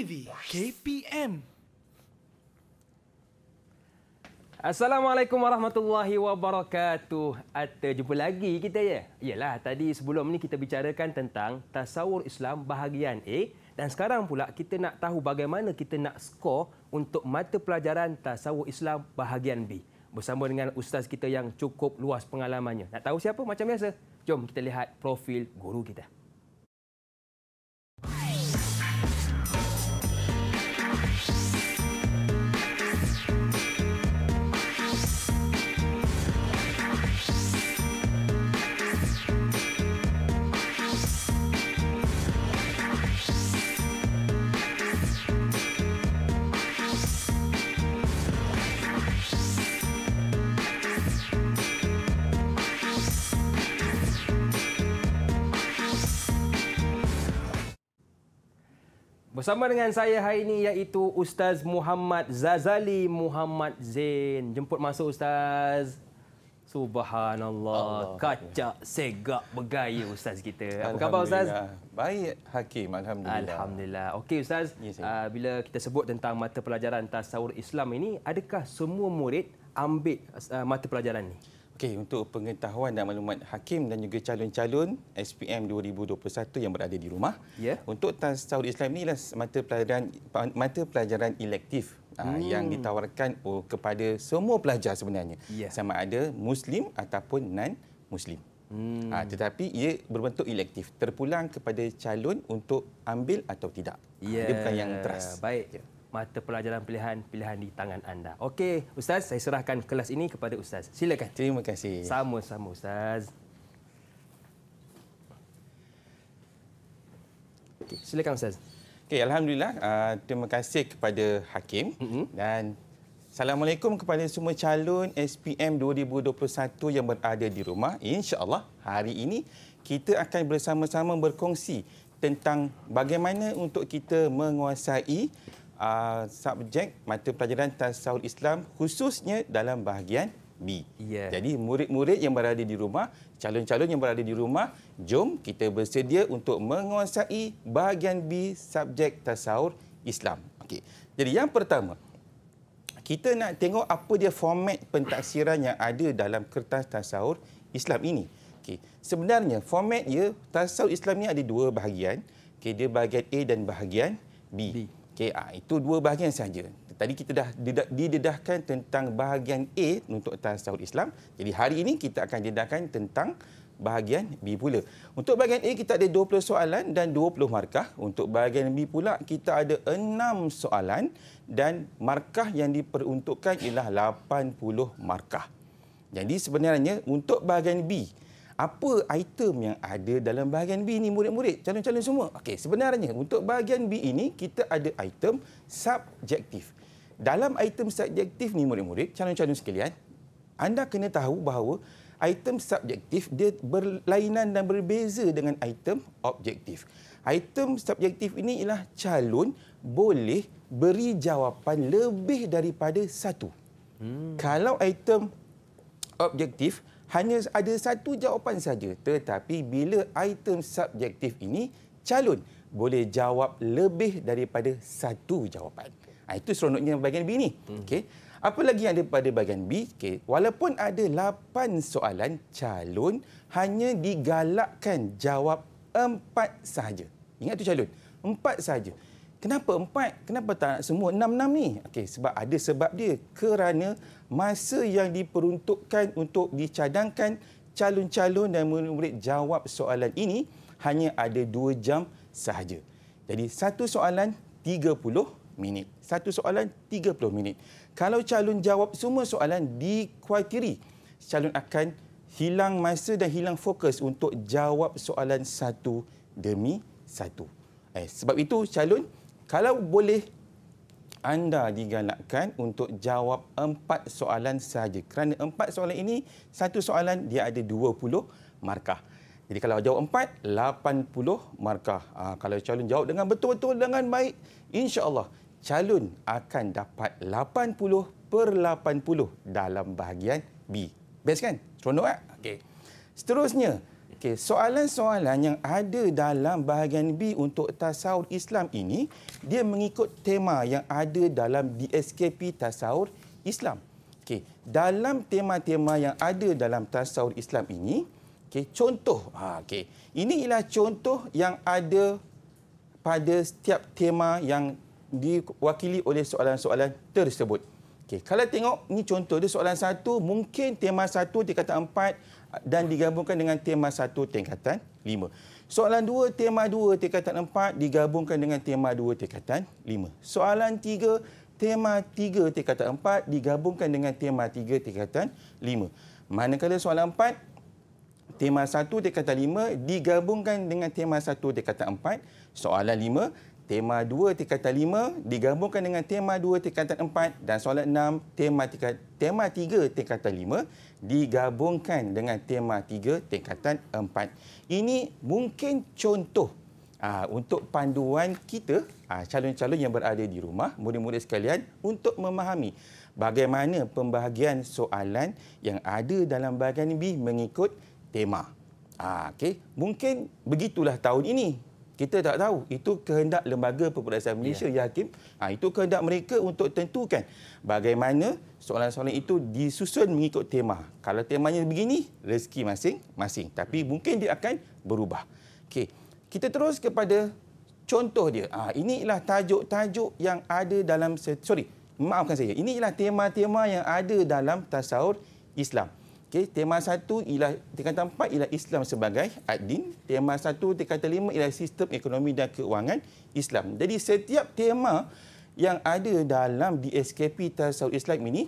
Divi KPM. Assalamualaikum warahmatullahi wabarakatuh. Ata jumpa lagi kita ya. Iyalah tadi sebelum ni kita bicarakan tentang tasawur Islam bahagian A dan sekarang pula kita nak tahu bagaimana kita nak skor untuk mata pelajaran tasawur Islam bahagian B bersama dengan ustaz kita yang cukup luas pengalamannya. Nak tahu siapa macam biasa? Jom kita lihat profil guru kita. Bersama dengan saya hari ini iaitu Ustaz Muhammad Zazali Muhammad Zain. Jemput masuk Ustaz. Subhanallah. Allah. Kacak, segak, bergaya Ustaz kita. Apa khabar Ustaz? Baik, Hakim. Alhamdulillah. Alhamdulillah. Okey Ustaz, yes, ah, bila kita sebut tentang mata pelajaran tasawur Islam ini, adakah semua murid ambil ah, mata pelajaran ini? Okey, untuk pengetahuan dan maklumat hakim dan juga calon-calon SPM 2021 yang berada di rumah. Yeah. Untuk Tans Tahun Islam ini adalah mata pelajaran mata pelajaran elektif ah, hmm. yang ditawarkan oh, kepada semua pelajar sebenarnya. Yeah. Sama ada Muslim ataupun non-Muslim. Hmm. Ah, tetapi ia berbentuk elektif, terpulang kepada calon untuk ambil atau tidak. Yeah. Dia bukan yang ya, teras. Baik. Yeah mata pelajaran pilihan-pilihan di tangan anda. Okey, Ustaz, saya serahkan kelas ini kepada Ustaz. Silakan. Terima kasih. Sama-sama, Ustaz. Okey, silakan, Ustaz. Okey, Alhamdulillah, uh, terima kasih kepada Hakim mm-hmm. dan Assalamualaikum kepada semua calon SPM 2021 yang berada di rumah. InsyaAllah hari ini kita akan bersama-sama berkongsi tentang bagaimana untuk kita menguasai uh, ah, subjek mata pelajaran tasawuf Islam khususnya dalam bahagian B. Yeah. Jadi murid-murid yang berada di rumah, calon-calon yang berada di rumah, jom kita bersedia untuk menguasai bahagian B subjek tasawuf Islam. Okay, Jadi yang pertama, kita nak tengok apa dia format pentaksiran yang ada dalam kertas tasawuf Islam ini. Okay, Sebenarnya format dia tasawuf Islam ni ada dua bahagian. Okey, dia bahagian A dan bahagian B. B. Okey, ha, itu dua bahagian saja. Tadi kita dah didedahkan tentang bahagian A untuk tas tahun Islam. Jadi hari ini kita akan dedahkan tentang bahagian B pula. Untuk bahagian A kita ada 20 soalan dan 20 markah. Untuk bahagian B pula kita ada 6 soalan dan markah yang diperuntukkan ialah 80 markah. Jadi sebenarnya untuk bahagian B, apa item yang ada dalam bahagian B ini murid-murid calon-calon semua okey sebenarnya untuk bahagian B ini kita ada item subjektif dalam item subjektif ni murid-murid calon-calon sekalian anda kena tahu bahawa item subjektif dia berlainan dan berbeza dengan item objektif item subjektif ini ialah calon boleh beri jawapan lebih daripada satu hmm. kalau item objektif hanya ada satu jawapan saja tetapi bila item subjektif ini calon boleh jawab lebih daripada satu jawapan ha, itu seronoknya bahagian B ini. hmm. okey apa lagi yang ada pada bahagian B Okay? walaupun ada lapan soalan calon hanya digalakkan jawab empat sahaja ingat tu calon empat sahaja Kenapa empat? Kenapa tak nak semua enam-enam ni? Okey, sebab ada sebab dia. Kerana masa yang diperuntukkan untuk dicadangkan calon-calon dan murid-murid jawab soalan ini hanya ada dua jam sahaja. Jadi satu soalan tiga puluh minit. Satu soalan tiga puluh minit. Kalau calon jawab semua soalan dikhawatiri calon akan hilang masa dan hilang fokus untuk jawab soalan satu demi satu. Eh, sebab itu calon kalau boleh anda digalakkan untuk jawab empat soalan sahaja. Kerana empat soalan ini, satu soalan dia ada 20 markah. Jadi kalau jawab empat, 80 markah. Ha, kalau calon jawab dengan betul-betul dengan baik, insya Allah calon akan dapat 80 per 80 dalam bahagian B. Best kan? Seronok tak? Eh? Okay. Seterusnya, Okey, soalan-soalan yang ada dalam bahagian B untuk tasawuf Islam ini, dia mengikut tema yang ada dalam DSKP tasawuf Islam. Okey, dalam tema-tema yang ada dalam tasawuf Islam ini, okey, contoh, ha, okey. Ini ialah contoh yang ada pada setiap tema yang diwakili oleh soalan-soalan tersebut. Okey, kalau tengok ni contoh dia soalan satu, mungkin tema satu tingkatan empat ah, dan digabungkan dengan tema satu tingkatan lima. Soalan dua, tema dua tingkatan empat digabungkan dengan tema dua tingkatan lima. Soalan tiga, tema tiga tingkatan empat digabungkan dengan tema tiga tingkatan lima. Manakala soalan empat, tema satu tingkatan lima digabungkan dengan tema satu tingkatan empat. Soalan lima, tema 2 tingkatan 5 digabungkan dengan tema 2 tingkatan 4 dan soalan 6 tema tiga, tema 3 tingkatan 5 digabungkan dengan tema 3 tingkatan 4. Ini mungkin contoh aa, ah, untuk panduan kita ah, calon-calon yang berada di rumah, murid-murid sekalian untuk memahami bagaimana pembahagian soalan yang ada dalam bahagian B mengikut tema. Ah, okay. Mungkin begitulah tahun ini kita tak tahu. Itu kehendak Lembaga Perperiksaan Malaysia, ya, ya Ha, itu kehendak mereka untuk tentukan bagaimana soalan-soalan itu disusun mengikut tema. Kalau temanya begini, rezeki masing-masing. Tapi hmm. mungkin dia akan berubah. Okay, kita terus kepada contoh dia. Ha, inilah tajuk-tajuk yang ada dalam... Sorry, maafkan saya. Inilah tema-tema yang ada dalam tasawur Islam. Okay, tema satu ialah tingkat empat ialah Islam sebagai ad-din. Tema satu tingkat lima ialah sistem ekonomi dan keuangan Islam. Jadi setiap tema yang ada dalam DSKP Tasawuf Islam ini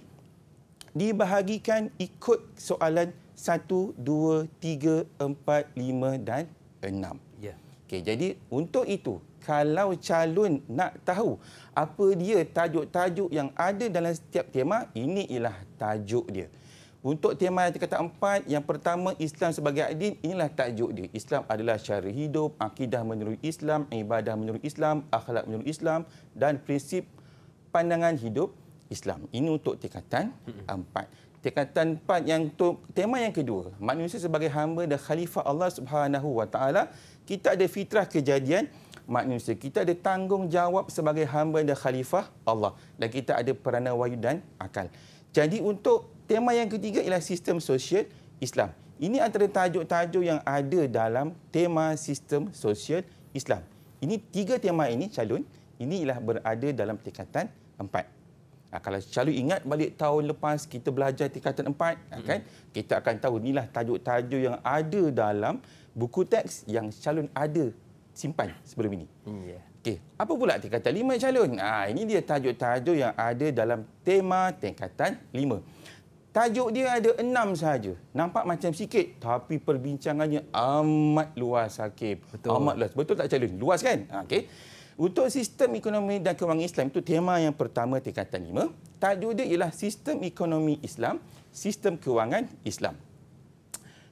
dibahagikan ikut soalan 1, 2, 3, 4, 5 dan 6. Yeah. Okay, jadi untuk itu, kalau calon nak tahu apa dia tajuk-tajuk yang ada dalam setiap tema, ini ialah tajuk dia. Untuk tema yang kata empat, yang pertama Islam sebagai adin, inilah tajuk dia. Islam adalah syari hidup, akidah menurut Islam, ibadah menurut Islam, akhlak menurut Islam dan prinsip pandangan hidup Islam. Ini untuk tingkatan empat. Tingkatan empat yang untuk tema yang kedua, manusia sebagai hamba dan khalifah Allah Subhanahu Wa kita ada fitrah kejadian manusia. Kita ada tanggungjawab sebagai hamba dan khalifah Allah. Dan kita ada peranan wayu dan akal. Jadi untuk Tema yang ketiga ialah sistem sosial Islam. Ini antara tajuk-tajuk yang ada dalam tema sistem sosial Islam. Ini tiga tema ini, calon, ini ialah berada dalam tingkatan empat. Ha, kalau calon ingat balik tahun lepas kita belajar tingkatan empat, mm -hmm. kan, kita akan tahu inilah tajuk-tajuk yang ada dalam buku teks yang calon ada simpan sebelum ini. Hmm, yeah. Okay. Apa pula tingkatan lima, calon? Ha, ah, ini dia tajuk-tajuk yang ada dalam tema tingkatan lima. Tajuk dia ada enam sahaja. Nampak macam sikit. Tapi perbincangannya amat luas, Hakim. Betul. Amat luas. Betul tak challenge? Luas kan? Ha, okey. Untuk sistem ekonomi dan kewangan Islam, itu tema yang pertama tingkatan lima. Tajuk dia ialah sistem ekonomi Islam, sistem kewangan Islam.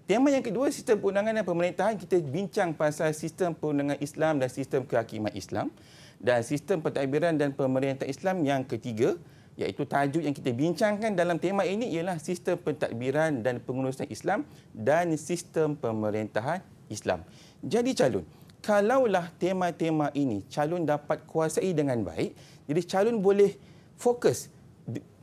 Tema yang kedua, sistem perundangan dan pemerintahan. Kita bincang pasal sistem perundangan Islam dan sistem kehakiman Islam. Dan sistem pentadbiran dan pemerintahan Islam yang ketiga, iaitu tajuk yang kita bincangkan dalam tema ini ialah sistem pentadbiran dan pengurusan Islam dan sistem pemerintahan Islam. Jadi calon, kalaulah tema-tema ini calon dapat kuasai dengan baik, jadi calon boleh fokus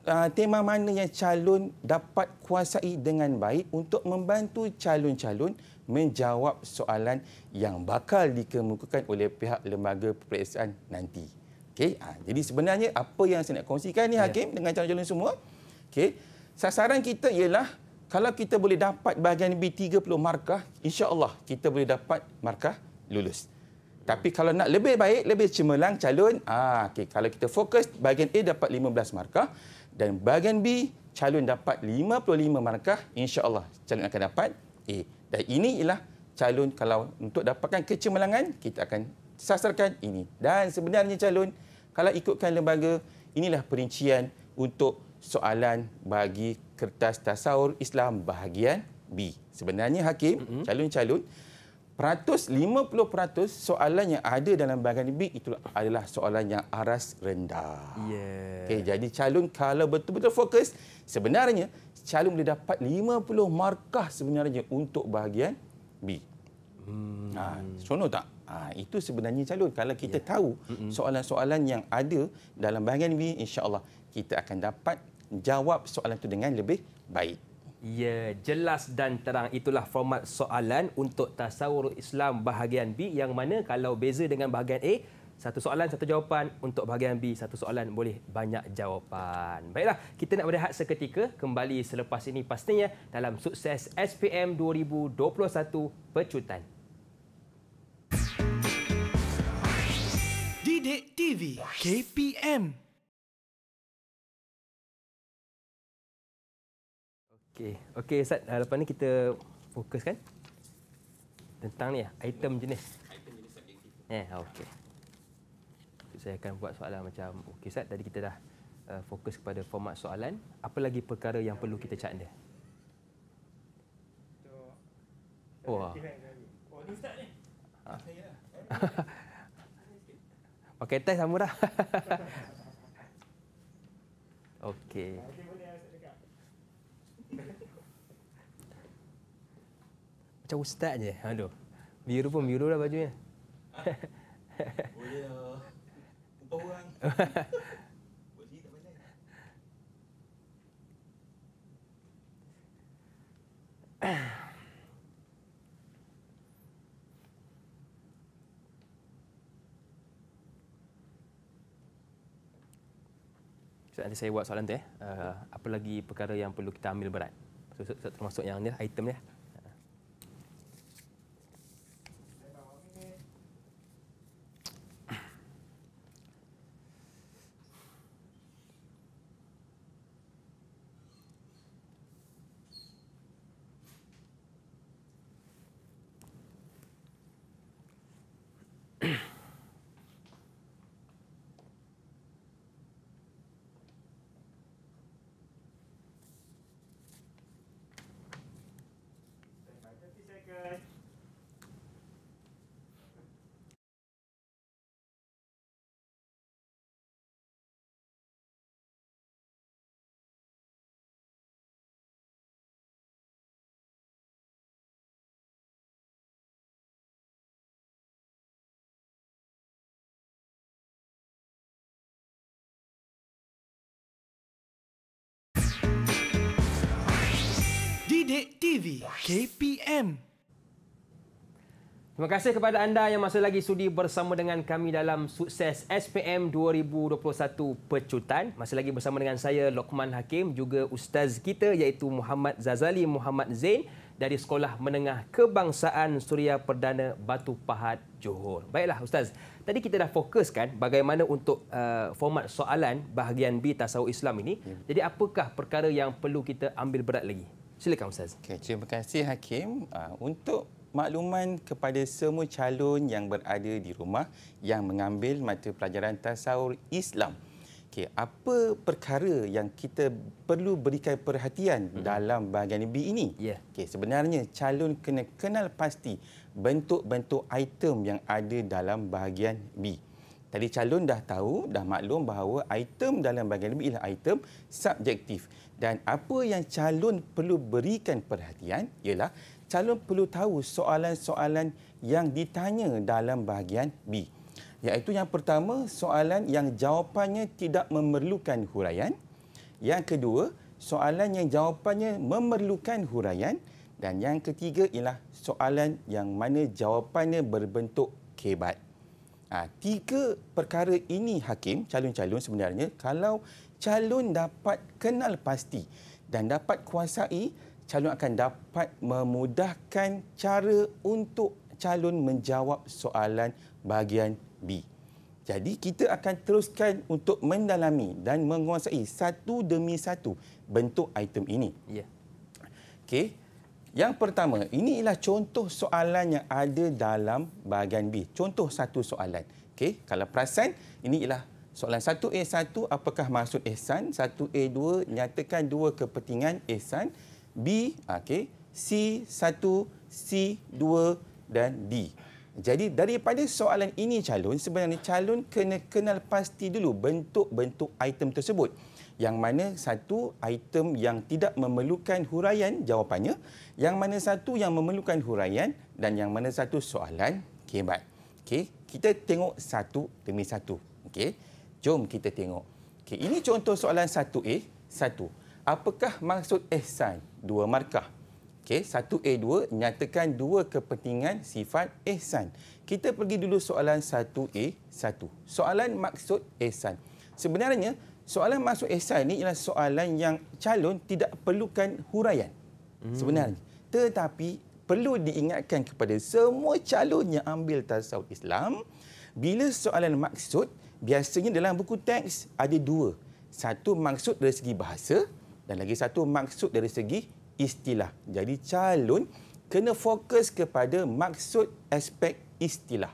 uh, tema mana yang calon dapat kuasai dengan baik untuk membantu calon-calon menjawab soalan yang bakal dikemukakan oleh pihak lembaga peperiksaan nanti. Okey, ha, jadi sebenarnya apa yang saya nak kongsikan ni ya. hakim yeah. dengan calon-calon semua. Okey. Sasaran kita ialah kalau kita boleh dapat bahagian B30 markah, insya-Allah kita boleh dapat markah lulus. Tapi kalau nak lebih baik, lebih cemerlang calon, ah ha, okey, kalau kita fokus bahagian A dapat 15 markah dan bahagian B calon dapat 55 markah, insya-Allah calon akan dapat A. Dan ini ialah calon kalau untuk dapatkan kecemerlangan kita akan sasarkan ini. Dan sebenarnya calon, kalau ikutkan lembaga, inilah perincian untuk soalan bagi kertas tasawur Islam bahagian B. Sebenarnya hakim, calon-calon, peratus 50% soalan yang ada dalam bahagian B itu adalah soalan yang aras rendah. Yeah. Okay, jadi calon kalau betul-betul fokus, sebenarnya calon boleh dapat 50 markah sebenarnya untuk bahagian B. Hmm. Ha, senang tak? Ha, itu sebenarnya calon. Kalau kita ya. tahu soalan-soalan yang ada dalam bahagian ini, Allah kita akan dapat jawab soalan itu dengan lebih baik. Ya, jelas dan terang. Itulah format soalan untuk tasawur Islam bahagian B yang mana kalau beza dengan bahagian A, satu soalan, satu jawapan. Untuk bahagian B, satu soalan boleh banyak jawapan. Baiklah, kita nak berehat seketika. Kembali selepas ini pastinya dalam sukses SPM 2021 Pecutan Dek TV KPM. Okey, okey Ustaz, uh, lepas ni kita fokus kan tentang ni ya, item jenis. Item jenis subjektif. Eh, ah, okey. Saya akan buat soalan macam okey Ustaz, tadi kita dah uh, fokus kepada format soalan, apa lagi perkara yang perlu kita cakna? Wah. Oh, Ustaz ni. Ha. Pakai test sama dah. Okey. Macam ustaz je. Aduh. Biru pun biru lah bajunya. Boleh Tumpah orang. So, nanti saya buat soalan tu ya. Uh, apa lagi perkara yang perlu kita ambil berat? so termasuk yang ni lah, item ni lah. Bidik TV KPM. Terima kasih kepada anda yang masih lagi sudi bersama dengan kami dalam sukses SPM 2021 Pecutan. Masih lagi bersama dengan saya, Lokman Hakim, juga ustaz kita iaitu Muhammad Zazali Muhammad Zain dari Sekolah Menengah Kebangsaan Suria Perdana Batu Pahat, Johor. Baiklah Ustaz, tadi kita dah fokuskan bagaimana untuk uh, format soalan bahagian B Tasawuf Islam ini. Ya. Jadi apakah perkara yang perlu kita ambil berat lagi? Silakan Ustaz. Okay, terima kasih Hakim. Uh, untuk makluman kepada semua calon yang berada di rumah yang mengambil mata pelajaran tasawur Islam. Okay, apa perkara yang kita perlu berikan perhatian hmm. dalam bahagian B ini? Yeah. Okay, sebenarnya calon kena kenal pasti bentuk-bentuk item yang ada dalam bahagian B. Tadi calon dah tahu, dah maklum bahawa item dalam bahagian B ialah item subjektif dan apa yang calon perlu berikan perhatian ialah calon perlu tahu soalan-soalan yang ditanya dalam bahagian B iaitu yang pertama soalan yang jawapannya tidak memerlukan huraian yang kedua soalan yang jawapannya memerlukan huraian dan yang ketiga ialah soalan yang mana jawapannya berbentuk kebat ha, tiga perkara ini hakim calon-calon sebenarnya kalau calon dapat kenal pasti dan dapat kuasai calon akan dapat memudahkan cara untuk calon menjawab soalan bahagian B. Jadi kita akan teruskan untuk mendalami dan menguasai satu demi satu bentuk item ini. Ya. Okey. Yang pertama, ini ialah contoh soalan yang ada dalam bahagian B. Contoh satu soalan. Okey, kalau perasan, ini ialah Soalan 1A1, eh, apakah maksud ihsan? 1A2, eh, nyatakan dua kepentingan ihsan. B, okay. C1, C2 dan D. Jadi daripada soalan ini calon, sebenarnya calon kena kenal pasti dulu bentuk-bentuk item tersebut. Yang mana satu item yang tidak memerlukan huraian jawapannya, yang mana satu yang memerlukan huraian dan yang mana satu soalan kebat. Okay, okay, kita tengok satu demi satu. Okay. Jom kita tengok. Okay, ini contoh soalan 1A. satu. Apakah maksud ihsan? Dua markah. Okay, 1A 2 nyatakan dua kepentingan sifat ihsan. Kita pergi dulu soalan 1A 1. Soalan maksud ihsan. Sebenarnya soalan maksud ihsan ini ialah soalan yang calon tidak perlukan huraian. Hmm. Sebenarnya. Tetapi perlu diingatkan kepada semua calon yang ambil tasawuf Islam bila soalan maksud biasanya dalam buku teks ada dua. Satu maksud dari segi bahasa dan lagi satu maksud dari segi istilah. Jadi calon kena fokus kepada maksud aspek istilah.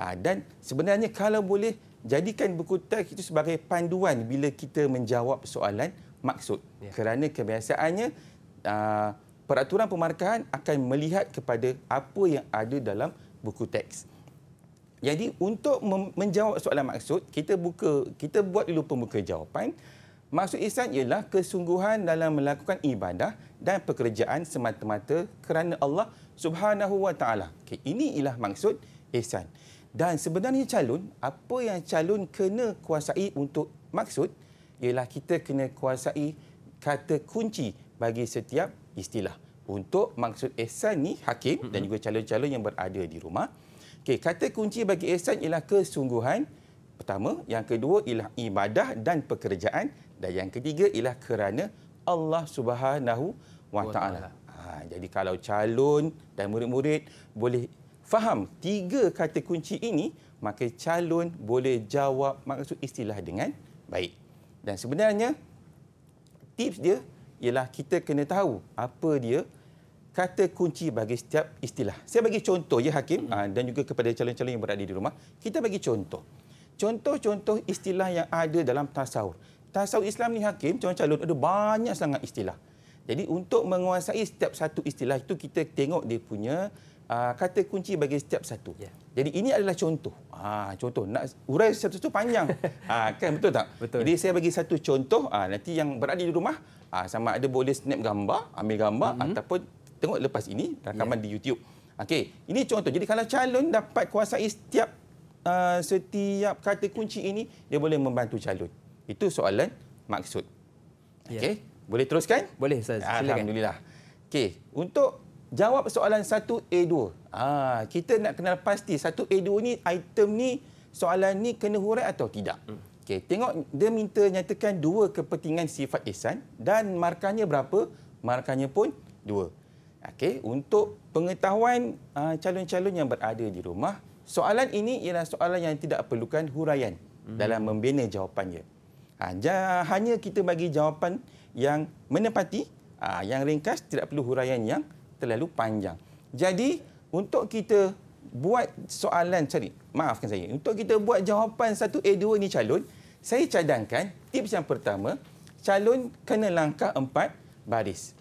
Ah, dan sebenarnya kalau boleh jadikan buku teks itu sebagai panduan bila kita menjawab soalan maksud. Ya. Kerana kebiasaannya ah, peraturan pemarkahan akan melihat kepada apa yang ada dalam buku teks. Jadi untuk menjawab soalan maksud, kita buka kita buat dulu pembuka jawapan. Maksud ihsan ialah kesungguhan dalam melakukan ibadah dan pekerjaan semata-mata kerana Allah Subhanahu Wa Taala. Okey, ini ialah maksud ihsan. Dan sebenarnya calon, apa yang calon kena kuasai untuk maksud ialah kita kena kuasai kata kunci bagi setiap istilah. Untuk maksud ihsan ni hakim dan juga calon-calon yang berada di rumah. Okey, kata kunci bagi ihsan ialah kesungguhan. Pertama, yang kedua ialah ibadah dan pekerjaan dan yang ketiga ialah kerana Allah Subhanahu Wa Taala. Ha, jadi kalau calon dan murid-murid boleh faham tiga kata kunci ini, maka calon boleh jawab maksud istilah dengan baik. Dan sebenarnya tips dia ialah kita kena tahu apa dia kata kunci bagi setiap istilah. Saya bagi contoh ya Hakim mm-hmm. dan juga kepada calon-calon yang berada di rumah. Kita bagi contoh. Contoh-contoh istilah yang ada dalam tasawuf. Tasawuf Islam ni Hakim, calon-calon ada banyak sangat istilah. Jadi untuk menguasai setiap satu istilah itu kita tengok dia punya uh, kata kunci bagi setiap satu. Yeah. Jadi ini adalah contoh. Ha, contoh nak urai satu-satu panjang. ha, kan betul tak? Betul. Jadi saya bagi satu contoh ha, nanti yang berada di rumah ha, sama ada boleh snap gambar, ambil gambar mm-hmm. ataupun tengok lepas ini rakaman yeah. di YouTube. Okey, ini contoh. Jadi kalau calon dapat kuasai setiap uh, setiap kata kunci ini, dia boleh membantu calon. Itu soalan maksud. Yeah. Okey, boleh teruskan? Boleh, Ustaz. Alhamdulillah. Okey, untuk jawab soalan 1A2. Ah, kita nak kenal pasti 1A2 ni item ni soalan ni kena huraikan atau tidak. Hmm. Okey, tengok dia minta nyatakan dua kepentingan sifat ihsan dan markahnya berapa? Markahnya pun dua. Okey, untuk pengetahuan ah, calon-calon uh, yang berada di rumah, soalan ini ialah soalan yang tidak perlukan huraian hmm. dalam membina jawapannya. Ha, hanya kita bagi jawapan yang menepati, uh, yang ringkas, tidak perlu huraian yang terlalu panjang. Jadi, untuk kita buat soalan, sorry, maafkan saya, untuk kita buat jawapan satu a 2 ini calon, saya cadangkan tips yang pertama, calon kena langkah empat baris.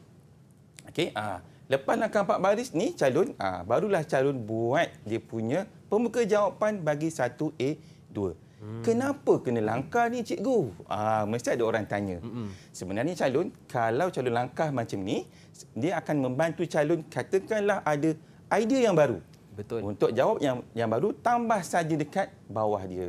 Okey, uh, Lepas nak kampak baris ni calon, ha, barulah calon buat dia punya pembuka jawapan bagi satu a 2 Hmm. Kenapa kena langkah ni cikgu? Ah mesti ada orang tanya. Hmm. Sebenarnya calon kalau calon langkah macam ni dia akan membantu calon katakanlah ada idea yang baru. Betul. Untuk jawab yang yang baru tambah saja dekat bawah dia.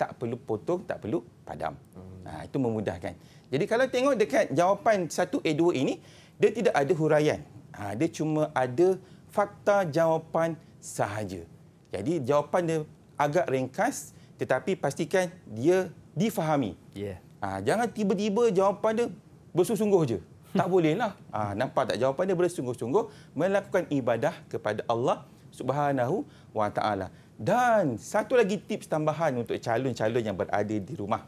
Tak perlu potong, tak perlu padam. Hmm. ha, itu memudahkan. Jadi kalau tengok dekat jawapan satu a 2 ini dia tidak ada huraian. Ha, dia cuma ada fakta jawapan sahaja. Jadi jawapan dia agak ringkas tetapi pastikan dia difahami. Yeah. Ha, jangan tiba-tiba jawapan dia bersungguh-sungguh je. Tak bolehlah. Ha, nampak tak jawapan dia bersungguh-sungguh melakukan ibadah kepada Allah Subhanahu wa Dan satu lagi tips tambahan untuk calon-calon yang berada di rumah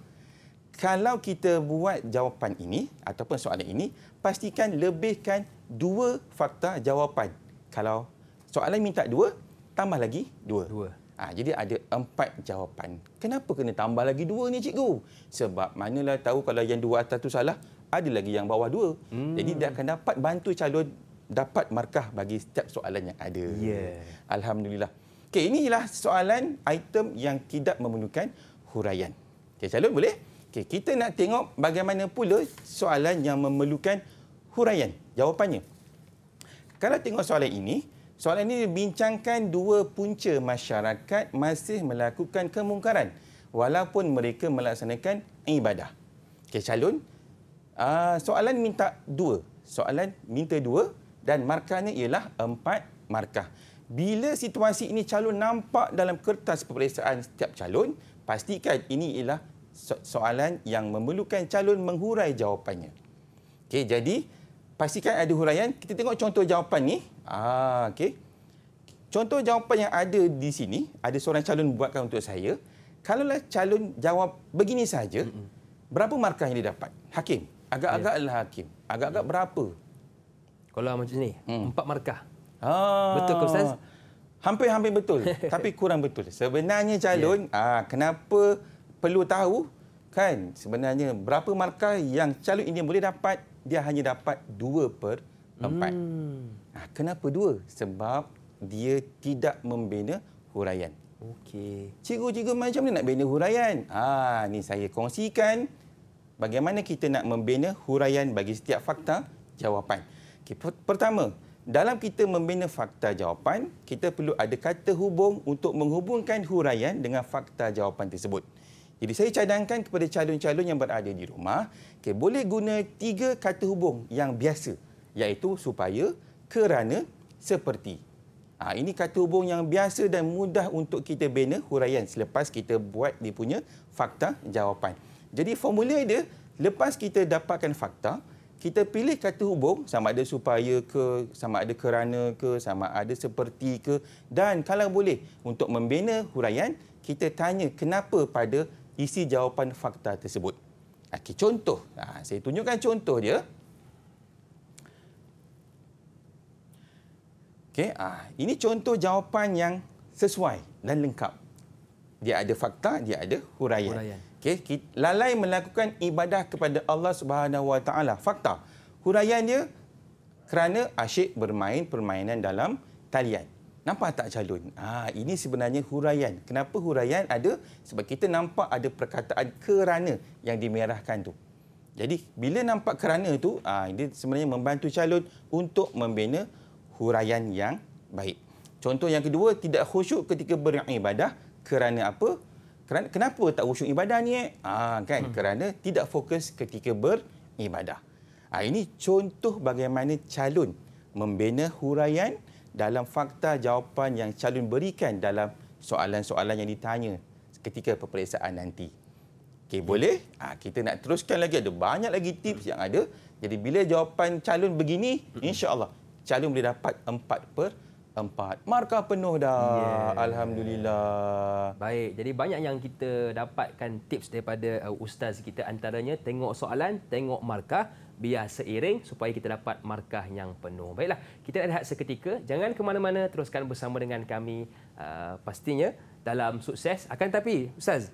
kalau kita buat jawapan ini ataupun soalan ini, pastikan lebihkan dua fakta jawapan. Kalau soalan minta dua, tambah lagi dua. dua. Ha, jadi ada empat jawapan. Kenapa kena tambah lagi dua ni cikgu? Sebab manalah tahu kalau yang dua atas tu salah, ada lagi yang bawah dua. Hmm. Jadi dia akan dapat bantu calon dapat markah bagi setiap soalan yang ada. Yeah. Alhamdulillah. Okey, inilah soalan item yang tidak memerlukan huraian. Okey, calon boleh? Okay, kita nak tengok bagaimana pula soalan yang memerlukan huraian. Jawapannya. Kalau tengok soalan ini, soalan ini bincangkan dua punca masyarakat masih melakukan kemungkaran walaupun mereka melaksanakan ibadah. Okey, calon. Ah, soalan minta dua. Soalan minta dua dan markahnya ialah empat markah. Bila situasi ini calon nampak dalam kertas peperiksaan setiap calon, pastikan ini ialah soalan yang memerlukan calon menghurai jawapannya. Okey, jadi pastikan ada huraian. Kita tengok contoh jawapan ni. Ah, okey. Contoh jawapan yang ada di sini, ada seorang calon buatkan untuk saya. Kalaulah calon jawab begini saja, berapa markah yang dia dapat? Hakim. Agak-agaklah ya. hakim. Agak-agak ya. berapa? Kalau macam ni, hmm. empat markah. Ah. Betul ke Ustaz? Hampir-hampir betul. tapi kurang betul. Sebenarnya calon, yeah. ah, kenapa perlu tahu kan sebenarnya berapa markah yang calon ini boleh dapat dia hanya dapat 2 per 4. Hmm. Nah, kenapa 2? Sebab dia tidak membina huraian. Okey. Cikgu-cikgu macam mana nak bina huraian? Ah, ni saya kongsikan bagaimana kita nak membina huraian bagi setiap fakta jawapan. Okay, pertama, dalam kita membina fakta jawapan, kita perlu ada kata hubung untuk menghubungkan huraian dengan fakta jawapan tersebut. Jadi saya cadangkan kepada calon-calon yang berada di rumah, okay, boleh guna tiga kata hubung yang biasa iaitu supaya, kerana, seperti. Ha, ini kata hubung yang biasa dan mudah untuk kita bina huraian selepas kita buat dia punya fakta jawapan. Jadi formula dia, lepas kita dapatkan fakta, kita pilih kata hubung sama ada supaya ke, sama ada kerana ke, sama ada seperti ke. Dan kalau boleh, untuk membina huraian, kita tanya kenapa pada isi jawapan fakta tersebut. Okay, contoh, nah, ha, saya tunjukkan contoh dia. Okay, ah, ha, ini contoh jawapan yang sesuai dan lengkap. Dia ada fakta, dia ada huraian. huraian. Okay, lalai melakukan ibadah kepada Allah Subhanahu Wa Taala. Fakta. Huraian dia kerana asyik bermain permainan dalam talian. Nampak tak calon? Ha, ini sebenarnya huraian. Kenapa huraian ada? Sebab kita nampak ada perkataan kerana yang dimerahkan tu. Jadi bila nampak kerana itu, ha, dia sebenarnya membantu calon untuk membina huraian yang baik. Contoh yang kedua, tidak khusyuk ketika beribadah kerana apa? Kerana, kenapa tak khusyuk ibadah ni? Eh? Ha, kan? Hmm. Kerana tidak fokus ketika beribadah. Ha, ini contoh bagaimana calon membina huraian dalam fakta jawapan yang calon berikan dalam soalan-soalan yang ditanya ketika peperiksaan nanti. Okey, hmm. boleh? Ha, kita nak teruskan lagi. Ada banyak lagi tips hmm. yang ada. Jadi, bila jawapan calon begini, hmm. insya Allah calon boleh dapat 4 per empat Markah penuh dah. Yeah. Alhamdulillah. Baik. Jadi, banyak yang kita dapatkan tips daripada uh, ustaz kita. Antaranya, tengok soalan, tengok markah biar seiring supaya kita dapat markah yang penuh. Baiklah, kita nak lihat seketika. Jangan ke mana-mana, teruskan bersama dengan kami uh, pastinya dalam sukses. Akan tapi, Ustaz,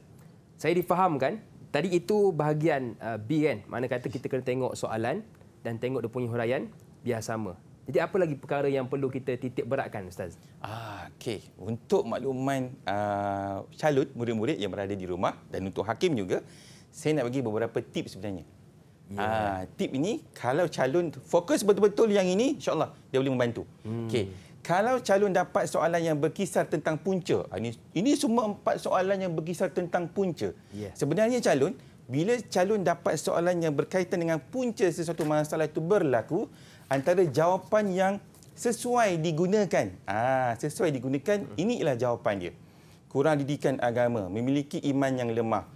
saya difahamkan tadi itu bahagian uh, B kan? Mana kata kita kena tengok soalan dan tengok dia punya huraian, biar sama. Jadi apa lagi perkara yang perlu kita titik beratkan ustaz? Ah okay. untuk makluman uh, ah, calon murid-murid yang berada di rumah dan untuk hakim juga, saya nak bagi beberapa tips sebenarnya. Yeah. Ya. Uh, tip ini kalau calon fokus betul-betul yang ini insyaallah dia boleh membantu. Hmm. Okey. Kalau calon dapat soalan yang berkisar tentang punca. Ah, ini ini semua empat soalan yang berkisar tentang punca. Yeah. Sebenarnya calon bila calon dapat soalan yang berkaitan dengan punca sesuatu masalah itu berlaku antara jawapan yang sesuai digunakan. Ah sesuai digunakan hmm. inilah jawapan dia. Kurang didikan agama, memiliki iman yang lemah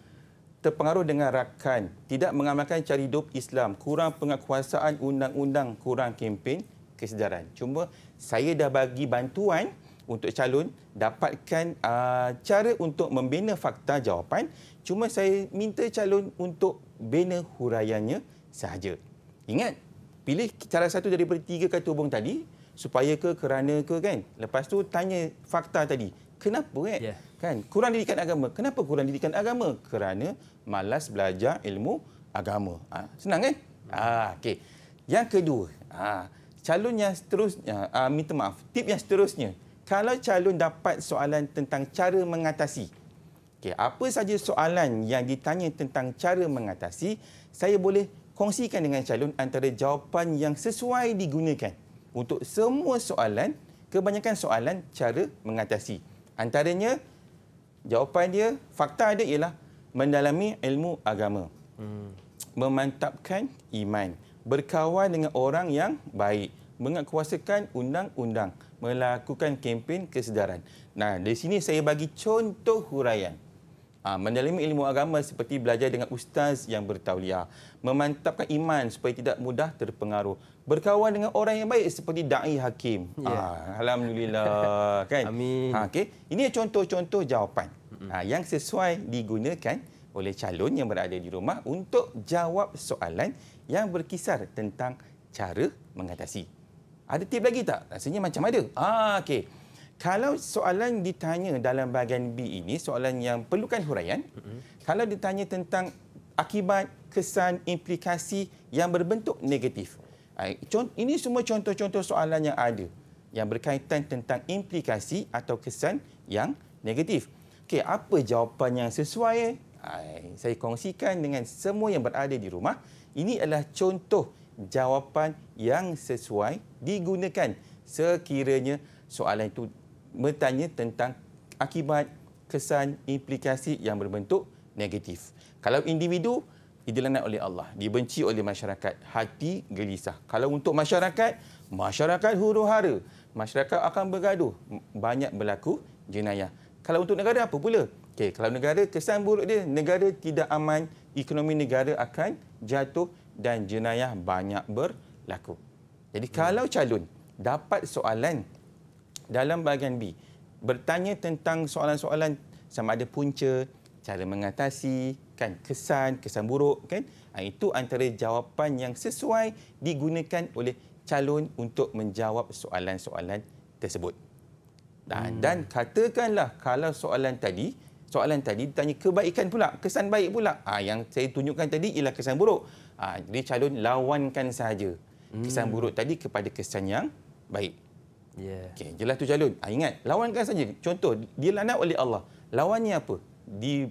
terpengaruh dengan rakan, tidak mengamalkan cari hidup Islam, kurang penguasaan undang-undang, kurang kempen kesedaran. Cuma saya dah bagi bantuan untuk calon dapatkan uh, cara untuk membina fakta jawapan. Cuma saya minta calon untuk bina huraiannya sahaja. Ingat, pilih cara satu daripada tiga kata hubung tadi supaya ke kerana ke kan. Lepas tu tanya fakta tadi. Kenapa eh? Yeah. Kan? Kurang didikan agama. Kenapa kurang didikan agama? Kerana malas belajar ilmu agama. Ha, senang kan? Ah, ha, okey. Yang kedua, ha, calon yang seterusnya, ha, minta maaf, tip yang seterusnya. Kalau calon dapat soalan tentang cara mengatasi. okay. apa saja soalan yang ditanya tentang cara mengatasi, saya boleh kongsikan dengan calon antara jawapan yang sesuai digunakan untuk semua soalan, kebanyakan soalan cara mengatasi. Antaranya, jawapan dia, fakta ada ialah mendalami ilmu agama. Hmm. Memantapkan iman. Berkawan dengan orang yang baik. Mengakuasakan undang-undang. Melakukan kempen kesedaran. Nah, di sini saya bagi contoh huraian. Ha, mendalami ilmu agama seperti belajar dengan ustaz yang bertauliah. Memantapkan iman supaya tidak mudah terpengaruh. Berkawan dengan orang yang baik seperti da'i hakim. Yeah. Ya. Ha, Alhamdulillah. kan? Amin. Ha, ah, okay? Ini contoh-contoh jawapan ha, yang sesuai digunakan oleh calon yang berada di rumah untuk jawab soalan yang berkisar tentang cara mengatasi. Ada tip lagi tak? Rasanya macam ada. Ah, ha, okay kalau soalan ditanya dalam bahagian B ini, soalan yang perlukan huraian, mm -hmm. kalau ditanya tentang akibat, kesan, implikasi yang berbentuk negatif. Ah, ini semua contoh-contoh soalan yang ada yang berkaitan tentang implikasi atau kesan yang negatif. Okey, apa jawapan yang sesuai? Ah, saya kongsikan dengan semua yang berada di rumah. Ini adalah contoh jawapan yang sesuai digunakan sekiranya soalan itu bertanya tentang akibat, kesan, implikasi yang berbentuk negatif. Kalau individu, dilanat oleh Allah. Dibenci oleh masyarakat. Hati gelisah. Kalau untuk masyarakat, masyarakat huru hara. Masyarakat akan bergaduh. Banyak berlaku jenayah. Kalau untuk negara, apa pula? Okay, kalau negara, kesan buruk dia, negara tidak aman. Ekonomi negara akan jatuh dan jenayah banyak berlaku. Jadi kalau calon dapat soalan dalam bahagian B bertanya tentang soalan-soalan sama ada punca cara mengatasi kan kesan kesan buruk kan ha, itu antara jawapan yang sesuai digunakan oleh calon untuk menjawab soalan-soalan tersebut dan ha, hmm. dan katakanlah kalau soalan tadi soalan tadi ditanya kebaikan pula kesan baik pula ah yang saya tunjukkan tadi ialah kesan buruk ah jadi calon lawankan saja hmm. kesan hmm. buruk tadi kepada kesan yang baik Yeah. Okay, jelas tu calon. Ha, ah, ingat, lawankan saja. Contoh, dilanat oleh Allah. Lawannya apa? Di,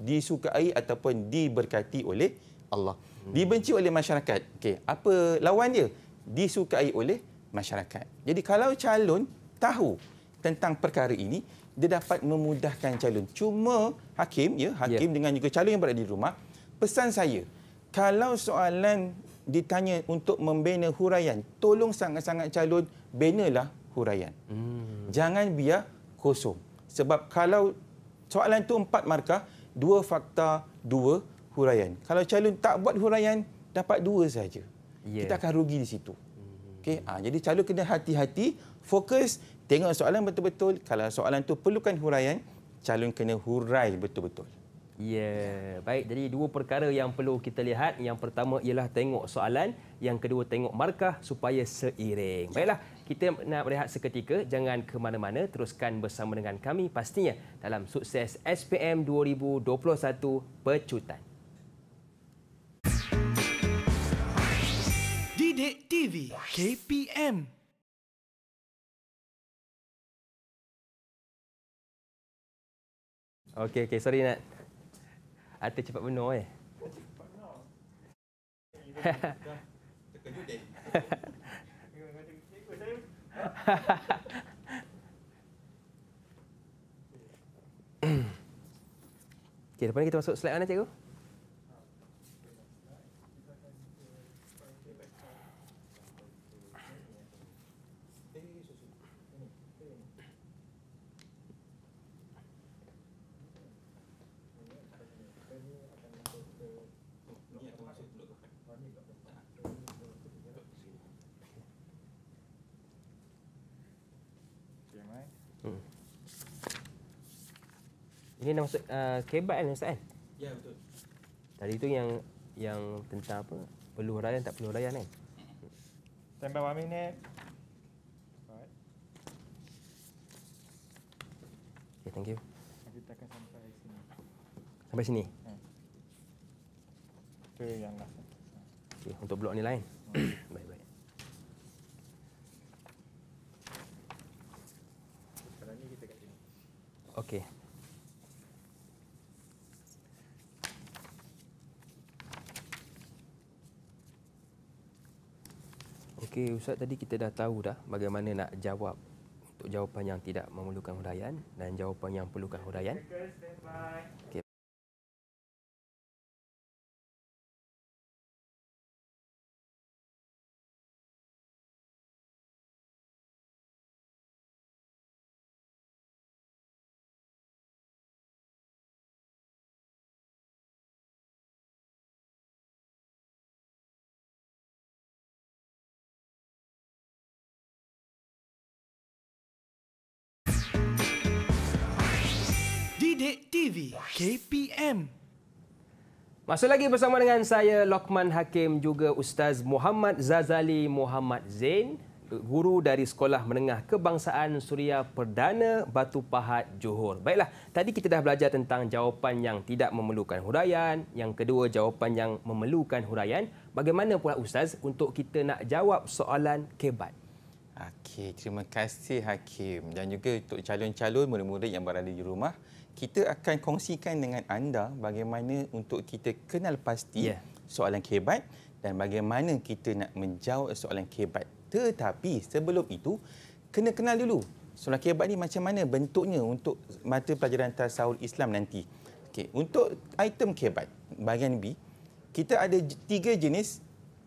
disukai ataupun diberkati oleh Allah. Hmm. Dibenci oleh masyarakat. Okay, apa lawan dia? Disukai oleh masyarakat. Jadi kalau calon tahu tentang perkara ini, dia dapat memudahkan calon. Cuma hakim, ya, hakim yeah. dengan juga calon yang berada di rumah, pesan saya, kalau soalan ditanya untuk membina huraian, tolong sangat-sangat calon, benalah huraian. Hmm. Jangan biar kosong. Sebab kalau soalan itu empat markah, dua fakta, dua huraian. Kalau calon tak buat huraian, dapat dua saja. Yeah. Kita akan rugi di situ. Hmm. Okay? Ha, ah, jadi calon kena hati-hati, fokus, tengok soalan betul-betul. Kalau soalan itu perlukan huraian, calon kena hurai betul-betul. Ya, yeah. baik. Jadi dua perkara yang perlu kita lihat. Yang pertama ialah tengok soalan. Yang kedua tengok markah supaya seiring. Baiklah, kita nak berehat seketika jangan ke mana-mana teruskan bersama dengan kami pastinya dalam sukses SPM 2021 pecutan Didik TV KPM Okey okey sorry nak ada cepat penuh eh. Cepat penuh. Terkejut deh okay, lepas ni kita masuk slide mana ya, cikgu? Ini nak masuk uh, kebat kan Ustaz kan? Ya betul. Tadi tu yang yang tentang apa? Perlu rayan tak perlu rayan kan? Tambah one minute. Okay, thank you. Kita akan sampai sini. Sampai sini? Hmm. Itu yang last. untuk blok ni lain. Hmm. baik, baik. Sekarang Okay. Okey, Ustaz tadi kita dah tahu dah bagaimana nak jawab untuk jawapan yang tidak memerlukan huraian dan jawapan yang perlukan huraian. Okey, TV KPM. Masih lagi bersama dengan saya Lokman Hakim juga Ustaz Muhammad Zazali Muhammad Zain guru dari Sekolah Menengah Kebangsaan Suria Perdana Batu Pahat Johor. Baiklah, tadi kita dah belajar tentang jawapan yang tidak memerlukan huraian, yang kedua jawapan yang memerlukan huraian. Bagaimana pula ustaz untuk kita nak jawab soalan kebat? Okey, terima kasih Hakim dan juga untuk calon-calon murid-murid yang berada di rumah kita akan kongsikan dengan anda bagaimana untuk kita kenal pasti yeah. soalan kehebat dan bagaimana kita nak menjawab soalan kehebat. Tetapi sebelum itu, kena kenal dulu soalan kehebat ni macam mana bentuknya untuk mata pelajaran tasawuf Islam nanti. Okay. Untuk item kehebat, bahagian B, kita ada tiga jenis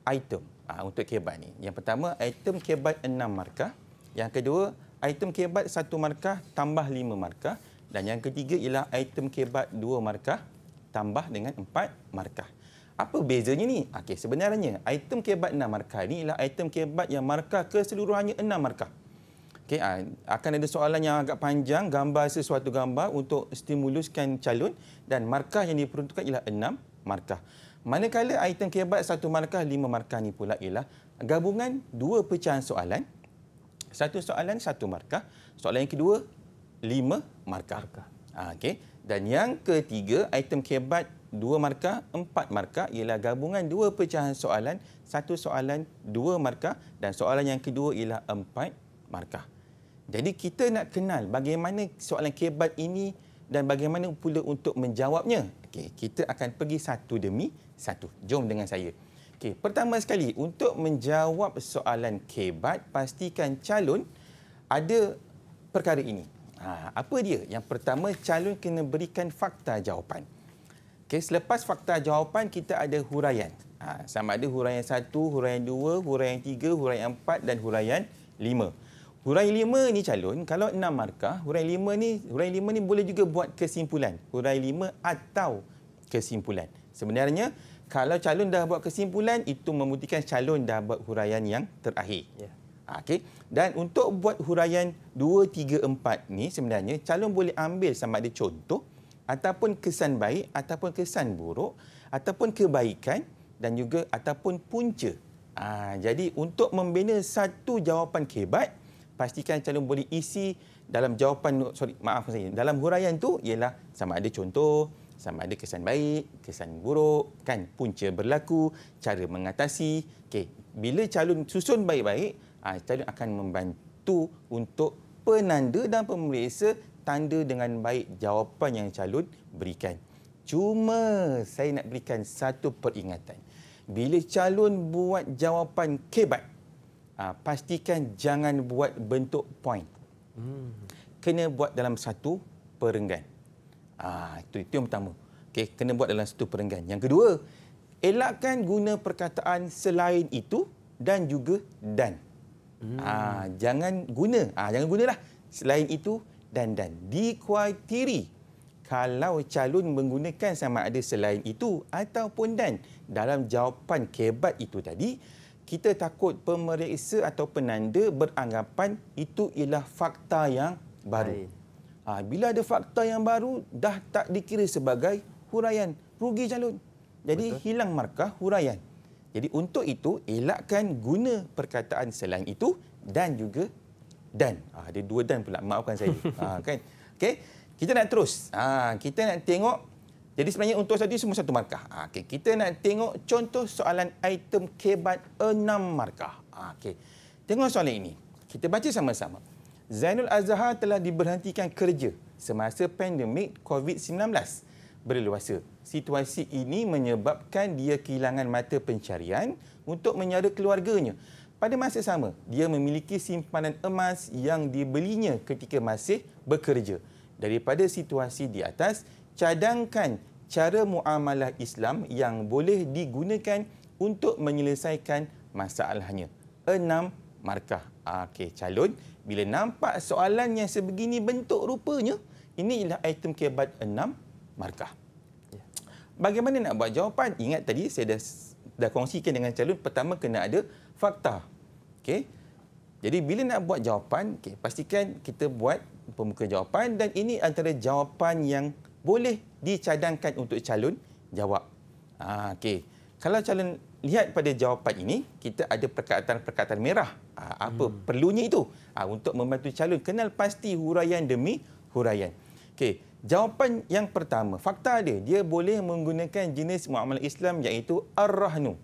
item ha, untuk kehebat ni. Yang pertama, item kehebat enam markah. Yang kedua, item kehebat satu markah tambah lima markah. Dan yang ketiga ialah item kebat dua markah tambah dengan empat markah. Apa bezanya ni? Okey, sebenarnya item kebat enam markah ni ialah item kebat yang markah keseluruhannya enam markah. Okey, ah, akan ada soalan yang agak panjang, gambar sesuatu gambar untuk stimuluskan calon dan markah yang diperuntukkan ialah enam markah. Manakala item kebat satu markah, lima markah ni pula ialah gabungan dua pecahan soalan. Satu soalan, satu markah. Soalan yang kedua, lima markah. markah. Ah, okey. Dan yang ketiga, item kebat dua markah, empat markah ialah gabungan dua pecahan soalan. Satu soalan, dua markah dan soalan yang kedua ialah empat markah. Jadi kita nak kenal bagaimana soalan kebat ini dan bagaimana pula untuk menjawabnya. Okey, kita akan pergi satu demi satu. Jom dengan saya. Okey, pertama sekali untuk menjawab soalan kebat pastikan calon ada perkara ini. Ha, apa dia? Yang pertama, calon kena berikan fakta jawapan. Okay, selepas fakta jawapan, kita ada huraian. Ha, sama ada huraian satu, huraian dua, huraian tiga, huraian empat dan huraian lima. Huraian lima ni calon, kalau enam markah, huraian lima ni huraian lima ni boleh juga buat kesimpulan. Huraian lima atau kesimpulan. Sebenarnya, kalau calon dah buat kesimpulan, itu membuktikan calon dah buat huraian yang terakhir. Yeah. Ha, okay, Dan untuk buat huraian 2, 3, 4 ni sebenarnya calon boleh ambil sama ada contoh ataupun kesan baik ataupun kesan buruk ataupun kebaikan dan juga ataupun punca. Ha, jadi untuk membina satu jawapan kebat, pastikan calon boleh isi dalam jawapan sorry maaf saya dalam huraian tu ialah sama ada contoh sama ada kesan baik kesan buruk kan punca berlaku cara mengatasi okey bila calon susun baik-baik stadium ah, akan membantu untuk penanda dan pemeriksa tanda dengan baik jawapan yang calon berikan. Cuma saya nak berikan satu peringatan. Bila calon buat jawapan kebat, ah, pastikan jangan buat bentuk point. Hmm. Kena buat dalam satu perenggan. Ah, itu, itu yang pertama. Okay, kena buat dalam satu perenggan. Yang kedua, elakkan guna perkataan selain itu dan juga dan. Hmm. Aa, ah, jangan guna. Aa, ah, jangan gunalah. Selain itu, dan dan dikuatiri kalau calon menggunakan sama ada selain itu ataupun dan dalam jawapan kebat itu tadi, kita takut pemeriksa atau penanda beranggapan itu ialah fakta yang baru. Ha, bila ada fakta yang baru, dah tak dikira sebagai huraian. Rugi calon. Jadi Betul. hilang markah huraian. Jadi untuk itu elakkan guna perkataan selain itu dan juga dan. Ah, ada dua dan pula. Maafkan saya. Ah, kan? Okey. Kita nak terus. Ah, kita nak tengok. Jadi sebenarnya untuk tadi semua satu markah. Ah, Okey. Kita nak tengok contoh soalan item kebat enam markah. Ah, Okey. Tengok soalan ini. Kita baca sama-sama. Zainul Azhar telah diberhentikan kerja semasa pandemik COVID-19 berleluasa. Situasi ini menyebabkan dia kehilangan mata pencarian untuk menyara keluarganya. Pada masa sama, dia memiliki simpanan emas yang dibelinya ketika masih bekerja. Daripada situasi di atas, cadangkan cara muamalah Islam yang boleh digunakan untuk menyelesaikan masalahnya. Enam markah. Okey, calon. Bila nampak soalan yang sebegini bentuk rupanya, ini ialah item kebat enam markah. Ya. Bagaimana nak buat jawapan? Ingat tadi saya dah, dah kongsikan dengan calon, pertama kena ada fakta. okay. Jadi bila nak buat jawapan, okay, pastikan kita buat pembuka jawapan dan ini antara jawapan yang boleh dicadangkan untuk calon jawab. Ha, okay. Kalau calon lihat pada jawapan ini, kita ada perkataan-perkataan merah. Ha, apa hmm. perlunya itu? Ha, untuk membantu calon kenal pasti huraian demi huraian. Okay. Jawapan yang pertama, fakta dia, dia boleh menggunakan jenis muamalah Islam iaitu ar-rahnu.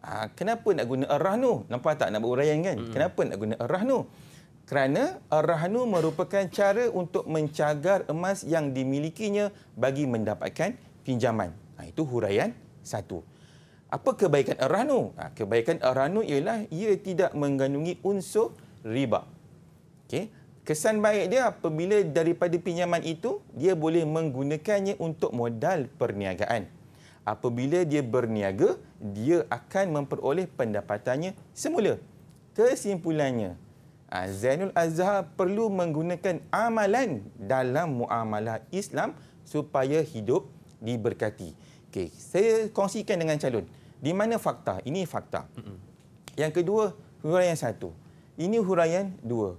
Ha, kenapa nak guna ar-rahnu? Nampak tak nak beruraian kan? Hmm. Kenapa nak guna ar-rahnu? Kerana ar-rahnu merupakan cara untuk mencagar emas yang dimilikinya bagi mendapatkan pinjaman. Ha, itu huraian satu. Apa kebaikan ar-rahnu? Ha, kebaikan ar-rahnu ialah ia tidak mengandungi unsur riba. Okay. Kesan baik dia apabila daripada pinjaman itu, dia boleh menggunakannya untuk modal perniagaan. Apabila dia berniaga, dia akan memperoleh pendapatannya semula. Kesimpulannya, ah, Zainul Azhar perlu menggunakan amalan dalam muamalah Islam supaya hidup diberkati. Okay, saya kongsikan dengan calon. Di mana fakta? Ini fakta. Yang kedua, huraian satu. Ini huraian dua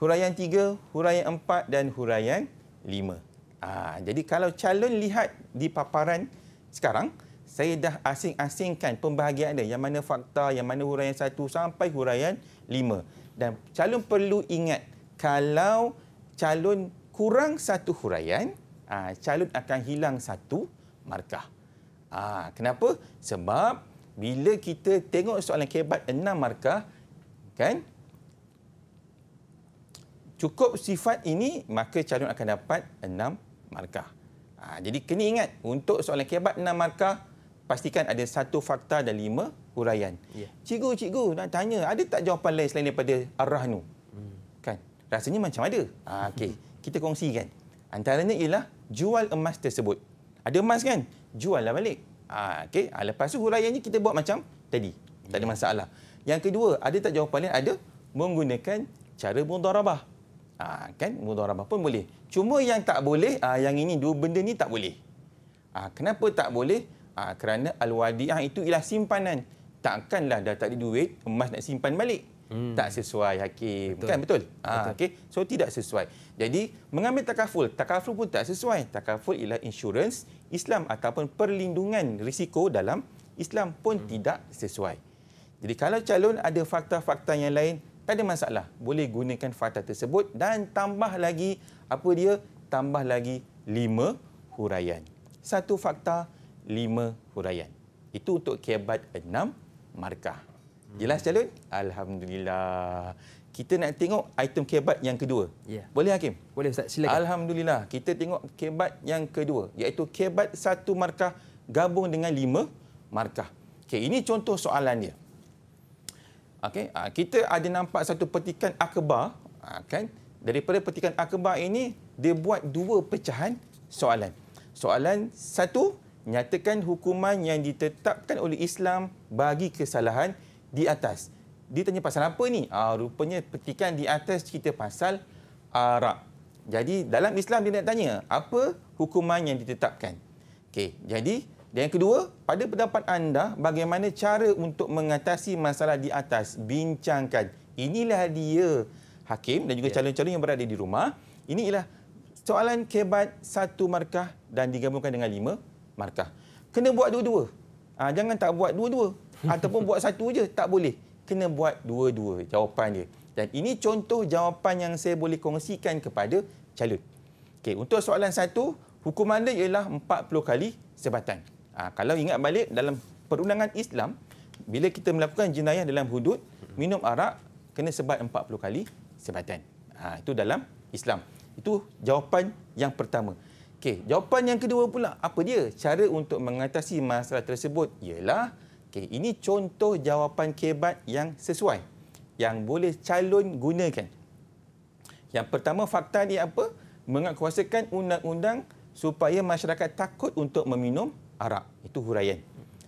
huraian tiga, huraian empat dan huraian lima. Aa, ah, jadi kalau calon lihat di paparan sekarang, saya dah asing-asingkan pembahagian dia yang mana fakta, yang mana huraian satu sampai huraian lima. Dan calon perlu ingat kalau calon kurang satu huraian, aa, ah, calon akan hilang satu markah. Aa, ah, kenapa? Sebab bila kita tengok soalan kebat enam markah, kan? cukup sifat ini maka calon akan dapat enam markah. Ha, jadi kena ingat untuk soalan kebat enam markah pastikan ada satu fakta dan lima huraian. Yeah. Cikgu, cikgu nak tanya ada tak jawapan lain selain daripada Ar-Rahnu? Hmm. Kan? Rasanya macam ada. Ha, okay. Kita kongsikan. Antaranya ialah jual emas tersebut. Ada emas kan? Juallah balik. Ha, okay. ha, lepas tu huraiannya kita buat macam tadi. Tak ada ya. masalah. Yang kedua, ada tak jawapan lain? Ada. Menggunakan cara mudarabah. Ha, kan mudharabah pun boleh. Cuma yang tak boleh ha, yang ini dua benda ni tak boleh. Ha, kenapa tak boleh? Ha, kerana al-wadi'ah itu ialah simpanan. Takkanlah dah tak ada duit emas nak simpan balik. Hmm. Tak sesuai hakim. Betul. Kan betul? Ha, betul. Okay? So tidak sesuai. Jadi mengambil takaful, takaful pun tak sesuai. Takaful ialah insurance Islam ataupun perlindungan risiko dalam Islam pun hmm. tidak sesuai. Jadi kalau calon ada fakta-fakta yang lain tak ada masalah. Boleh gunakan fatah tersebut dan tambah lagi, apa dia? Tambah lagi lima huraian. Satu fakta, lima huraian. Itu untuk kebat enam markah. Jelas, Jalud? Alhamdulillah. Kita nak tengok item kebat yang kedua. Ya. Boleh, Hakim? Boleh, Ustaz. Silakan. Alhamdulillah. Kita tengok kebat yang kedua. Iaitu kebat satu markah gabung dengan lima markah. Okay, ini contoh soalan dia. Okey, ah, kita ada nampak satu petikan akbar ah, kan? Daripada petikan akbar ini dia buat dua pecahan soalan. Soalan satu nyatakan hukuman yang ditetapkan oleh Islam bagi kesalahan di atas. Dia tanya pasal apa ni? Ah rupanya petikan di atas cerita pasal arak. Jadi dalam Islam dia nak tanya apa hukuman yang ditetapkan. Okey, jadi dan yang kedua, pada pendapat anda, bagaimana cara untuk mengatasi masalah di atas? Bincangkan. Inilah dia, Hakim dan juga ya. calon-calon yeah. yang berada di rumah. Ini ialah soalan kebat satu markah dan digabungkan dengan lima markah. Kena buat dua-dua. Ha, jangan tak buat dua-dua. Ataupun buat satu je tak boleh. Kena buat dua-dua jawapan dia. Dan ini contoh jawapan yang saya boleh kongsikan kepada calon. Okay, untuk soalan satu, hukuman dia ialah 40 kali sebatan. Ha, kalau ingat balik dalam perundangan Islam, bila kita melakukan jenayah dalam hudud, minum arak kena sebat 40 kali sebatan. Ha, ah, itu dalam Islam. Itu jawapan yang pertama. Okey, jawapan yang kedua pula, apa dia? Cara untuk mengatasi masalah tersebut ialah okey, ini contoh jawapan kebat yang sesuai yang boleh calon gunakan. Yang pertama fakta ni apa? Menguatkuasakan undang-undang supaya masyarakat takut untuk meminum Arab. Itu huraian.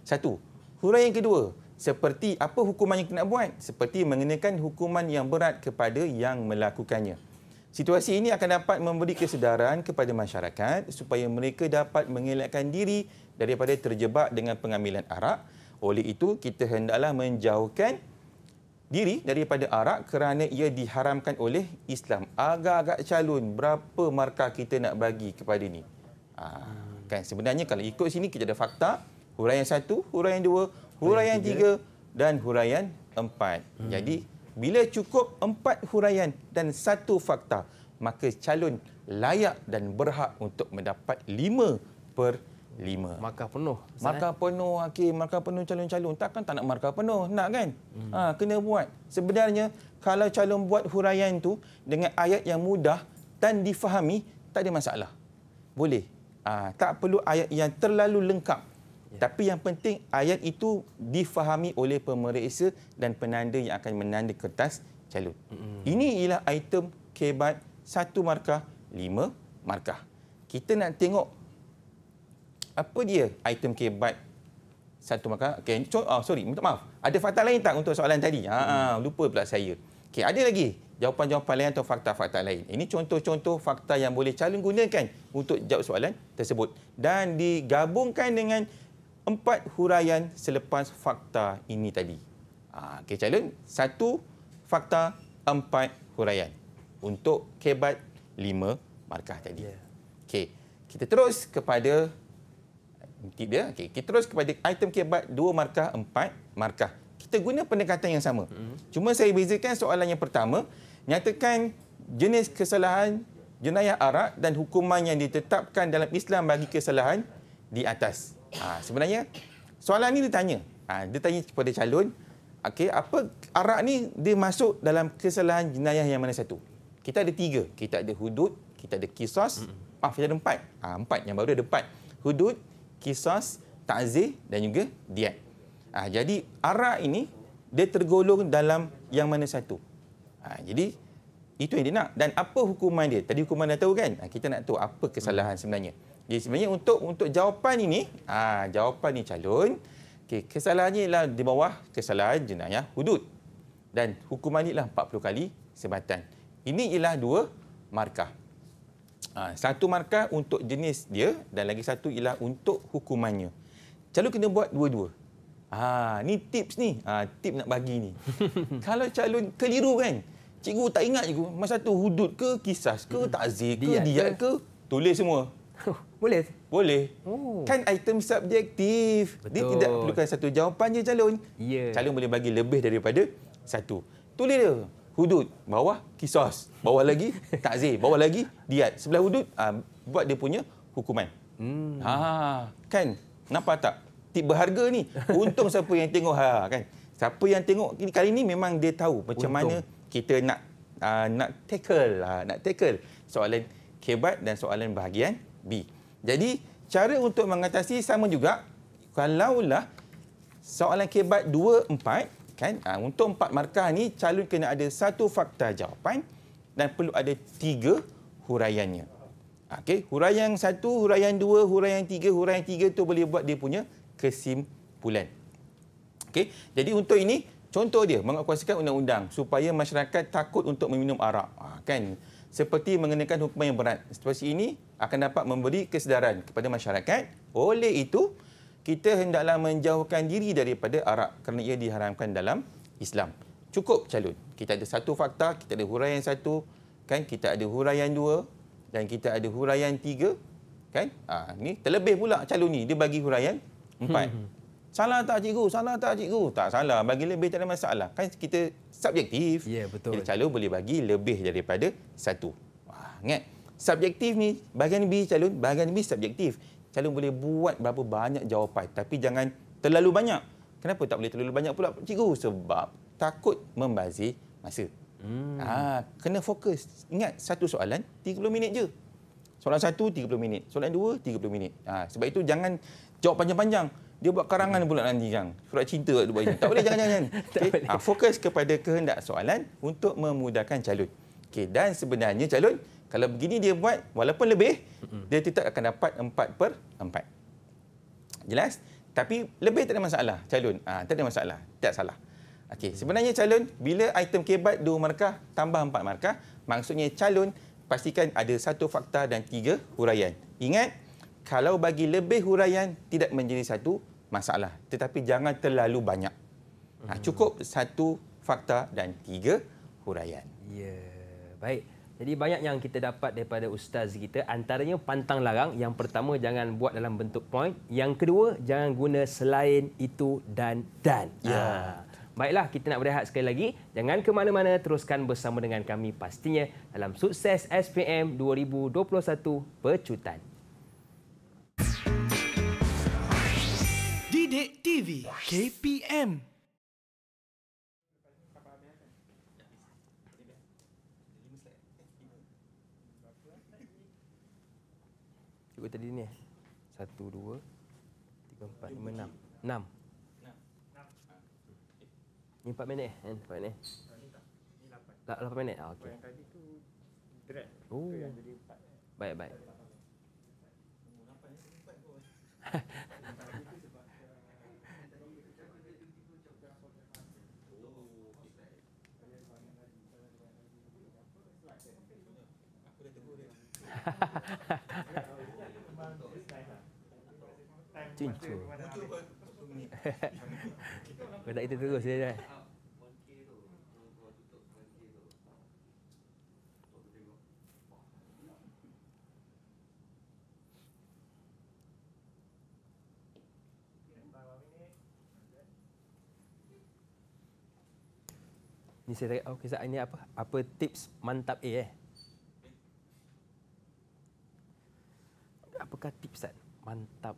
Satu. Huraian kedua, seperti apa hukuman yang kena buat? Seperti mengenakan hukuman yang berat kepada yang melakukannya. Situasi ini akan dapat memberi kesedaran kepada masyarakat supaya mereka dapat mengelakkan diri daripada terjebak dengan pengambilan arak. Oleh itu, kita hendaklah menjauhkan diri daripada arak kerana ia diharamkan oleh Islam. Agak-agak calon, berapa markah kita nak bagi kepada ini? Ah kan sebenarnya kalau ikut sini kita ada fakta huraian satu huraian dua huraian tiga dan huraian empat hmm. jadi bila cukup empat huraian dan satu fakta maka calon layak dan berhak untuk mendapat lima per lima markah penuh eh? markah penuh hakim okay. markah penuh calon-calon takkan tak nak markah penuh nak kan hmm. ha, kena buat sebenarnya kalau calon buat huraian tu dengan ayat yang mudah dan difahami tak ada masalah boleh Aa, ah, tak perlu ayat yang terlalu lengkap. Ya. Tapi yang penting ayat itu difahami oleh pemeriksa dan penanda yang akan menanda kertas calon. Mm -hmm. Ini ialah item kebat satu markah, lima markah. Kita nak tengok apa dia item kebat satu markah. Okay. Oh, sorry, minta maaf. Ada fakta lain tak untuk soalan tadi? Ha, mm. Lupa pula saya. Okay, ada lagi jawapan-jawapan lain atau fakta-fakta lain. Ini contoh-contoh fakta yang boleh calon gunakan untuk jawab soalan tersebut. Dan digabungkan dengan empat huraian selepas fakta ini tadi. Ha, okey, calon. Satu fakta, empat huraian. Untuk kebat lima markah tadi. Ya. Okey, kita terus kepada... Tip dia. Okay. Kita terus kepada item kebat dua markah, empat markah. Kita guna pendekatan yang sama. Hmm. Cuma saya bezakan soalan yang pertama nyatakan jenis kesalahan jenayah arak dan hukuman yang ditetapkan dalam Islam bagi kesalahan di atas. Ha, sebenarnya soalan ini ditanya. Ha, dia tanya kepada calon, okay, apa arak ni dia masuk dalam kesalahan jenayah yang mana satu? Kita ada tiga. Kita ada hudud, kita ada kisos, maaf, ah, kita ada empat. Ha, empat, yang baru ada empat. Hudud, kisos, ta'zih dan juga diat. Ha, jadi arak ini dia tergolong dalam yang mana satu? Ha, jadi itu yang dia nak dan apa hukuman dia? Tadi hukuman dah tahu kan? Ha, kita nak tahu apa kesalahan sebenarnya. Jadi sebenarnya untuk untuk jawapan ini, ha, jawapan ini calon, okay, kesalahannya ialah di bawah kesalahan jenayah hudud. Dan hukuman ni ialah 40 kali sebatan. Ini ialah dua markah. Ha, satu markah untuk jenis dia dan lagi satu ialah untuk hukumannya. Calon kena buat dua-dua. Ha, ni tips ni, ha, tip nak bagi ni. Kalau calon keliru kan, Cikgu tak ingat cikgu. Masa tu hudud ke kisah ke hmm. takzir ke dia ke tulis semua. Boleh? Boleh. Oh. Kan item subjektif. Betul. Dia tidak perlukan satu jawapan je calon. Yeah. Calon boleh bagi lebih daripada satu. Tulis dia. Hudud. Bawah kisah. Bawah lagi takzir. Bawah lagi diat. Sebelah hudud uh, buat dia punya hukuman. Hmm. Ha, kan? Nampak tak? Tip berharga ni. Untung siapa yang tengok. Ha, kan? Siapa yang tengok kali ni memang dia tahu macam Untung. mana kita nak uh, nak tackle uh, nak tackle soalan kebat dan soalan bahagian B. Jadi cara untuk mengatasi sama juga kalaulah soalan kebat 2 4 kan uh, untuk empat markah ni calon kena ada satu fakta jawapan dan perlu ada tiga huraiannya. Ah, okey, huraian 1, huraian 2, huraian 3, huraian tiga tu boleh buat dia punya kesimpulan. Okey, jadi untuk ini Contoh dia, menguatkuasakan undang-undang supaya masyarakat takut untuk meminum arak. Ha, kan? Seperti mengenakan hukuman yang berat. Situasi ini akan dapat memberi kesedaran kepada masyarakat. Oleh itu, kita hendaklah menjauhkan diri daripada arak kerana ia diharamkan dalam Islam. Cukup calon. Kita ada satu fakta, kita ada huraian satu, kan? kita ada huraian dua dan kita ada huraian tiga. Kan? Ha, ini terlebih pula calon ini. Dia bagi huraian empat. Hmm. hmm. Salah tak cikgu? Salah tak cikgu? Tak salah. Bagi lebih tak ada masalah. Kan kita subjektif. Ya, yeah, betul. Jadi calon boleh bagi lebih daripada satu. Wah, ingat. Subjektif ni, bahagian B calon, bahagian B subjektif. Calon boleh buat berapa banyak jawapan. Tapi jangan terlalu banyak. Kenapa tak boleh terlalu banyak pula cikgu? Sebab takut membazir masa. Hmm. Ah, kena fokus. Ingat, satu soalan, 30 minit je. Soalan satu, 30 minit. Soalan dua, 30 minit. Ah, sebab itu jangan jawab panjang-panjang dia buat karangan pula nanti kan surat cinta kat Dubai tak boleh jangan jangan okay. ha, fokus kepada kehendak soalan untuk memudahkan calon okey dan sebenarnya calon kalau begini dia buat walaupun lebih dia tetap akan dapat 4 per 4 jelas tapi lebih tak ada masalah calon ha, tak ada masalah tak salah okey sebenarnya calon bila item kebat 2 markah tambah 4 markah maksudnya calon pastikan ada satu fakta dan tiga huraian ingat kalau bagi lebih huraian tidak menjadi satu masalah. Tetapi jangan terlalu banyak. Nah, ha, hmm. cukup satu fakta dan tiga huraian. Ya, baik. Jadi banyak yang kita dapat daripada ustaz kita antaranya pantang larang yang pertama jangan buat dalam bentuk point yang kedua jangan guna selain itu dan dan ya. Ha. baiklah kita nak berehat sekali lagi jangan ke mana-mana teruskan bersama dengan kami pastinya dalam sukses SPM 2021 pecutan Pendek TV KPM Cuba tadi ni eh. Satu, dua Tiga, empat, lima, enam Enam Ni empat minit eh? Empat minit Tak, eh? lah, lapan minit? Ah, okey. Oh eh? Baik, baik Cincu. Kau tak kita terus dia ya, dah. Ni saya tak okay, oh, ini apa? Apa tips mantap A eh? Pekat tipsan? Mantap.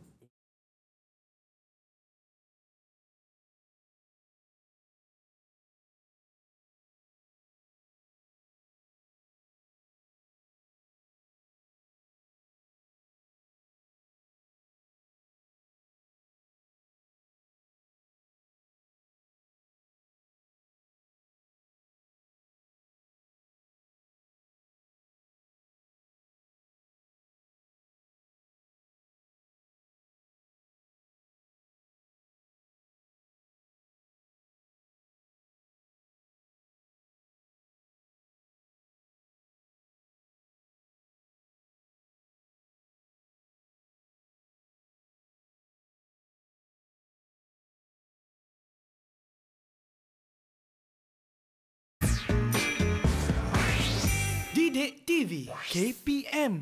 Pendek TV KPM.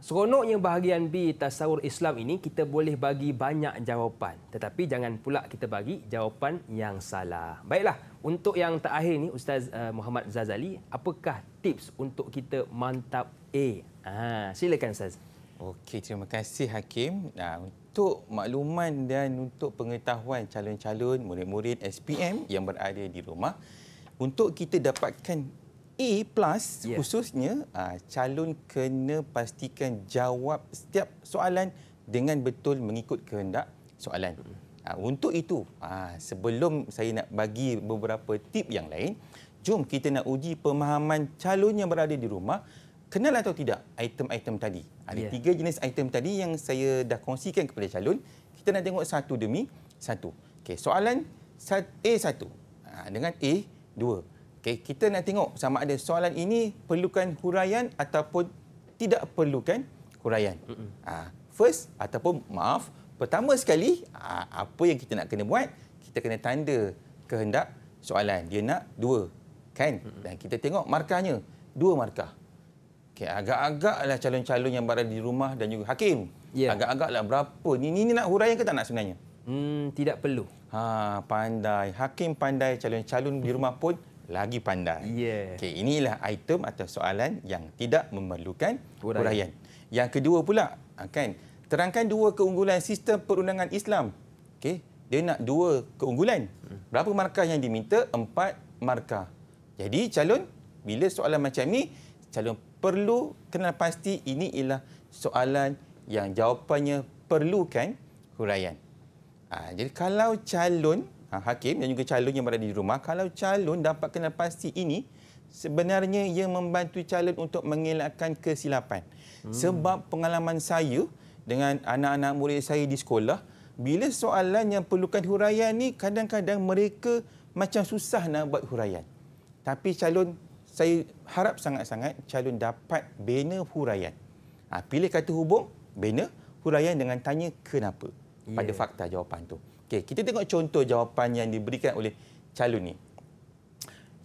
Seronoknya bahagian B tasawur Islam ini kita boleh bagi banyak jawapan. Tetapi jangan pula kita bagi jawapan yang salah. Baiklah, untuk yang terakhir ni Ustaz eh, Muhammad Zazali, apakah tips untuk kita mantap A? Ah, silakan Ustaz. Okey, terima kasih Hakim. Nah, untuk makluman dan untuk pengetahuan calon-calon murid-murid SPM yang berada di rumah, untuk kita dapatkan A plus yeah. khususnya uh, calon kena pastikan jawab setiap soalan dengan betul mengikut kehendak soalan. Mm. Uh, untuk itu, uh, sebelum saya nak bagi beberapa tip yang lain, jom kita nak uji pemahaman calon yang berada di rumah kenal atau tidak item-item tadi. Ada tiga jenis item tadi yang saya dah kongsikan kepada calon. Kita nak tengok satu demi satu. Okay, soalan A1 uh, dengan A2. Okay, kita nak tengok sama ada soalan ini perlukan huraian ataupun tidak perlukan huraian. Uh, first ataupun maaf, pertama sekali ah, apa yang kita nak kena buat, kita kena tanda kehendak soalan. Dia nak dua, kan? Dan kita tengok markahnya, dua markah. Okay, agak-agaklah calon-calon yang berada di rumah dan juga hakim. Yeah. Agak-agaklah berapa. Ni, ni, nak huraian ke tak nak sebenarnya? Hmm, tidak perlu. Ha, pandai. Hakim pandai calon-calon di rumah pun lagi pandai. Yeah. Okey, inilah item atau soalan yang tidak memerlukan huraian. Yang kedua pula, ah, kan, terangkan dua keunggulan sistem perundangan Islam. Okey, dia nak dua keunggulan. Berapa markah yang diminta? Empat markah. Jadi calon, bila soalan macam ni, calon perlu kenal pasti ini ialah soalan yang jawapannya perlukan huraian. Ha, ah, jadi kalau calon Ha, hakim dan juga calon yang berada di rumah kalau calon dapat kenal pasti ini sebenarnya ia membantu calon untuk mengelakkan kesilapan hmm. sebab pengalaman saya dengan anak-anak murid saya di sekolah bila soalan yang perlukan huraian ni kadang-kadang mereka macam susah nak buat huraian tapi calon saya harap sangat-sangat calon dapat bina huraian ha, pilih kata hubung bina huraian dengan tanya kenapa yeah. pada fakta jawapan tu Okey, kita tengok contoh jawapan yang diberikan oleh calon ni.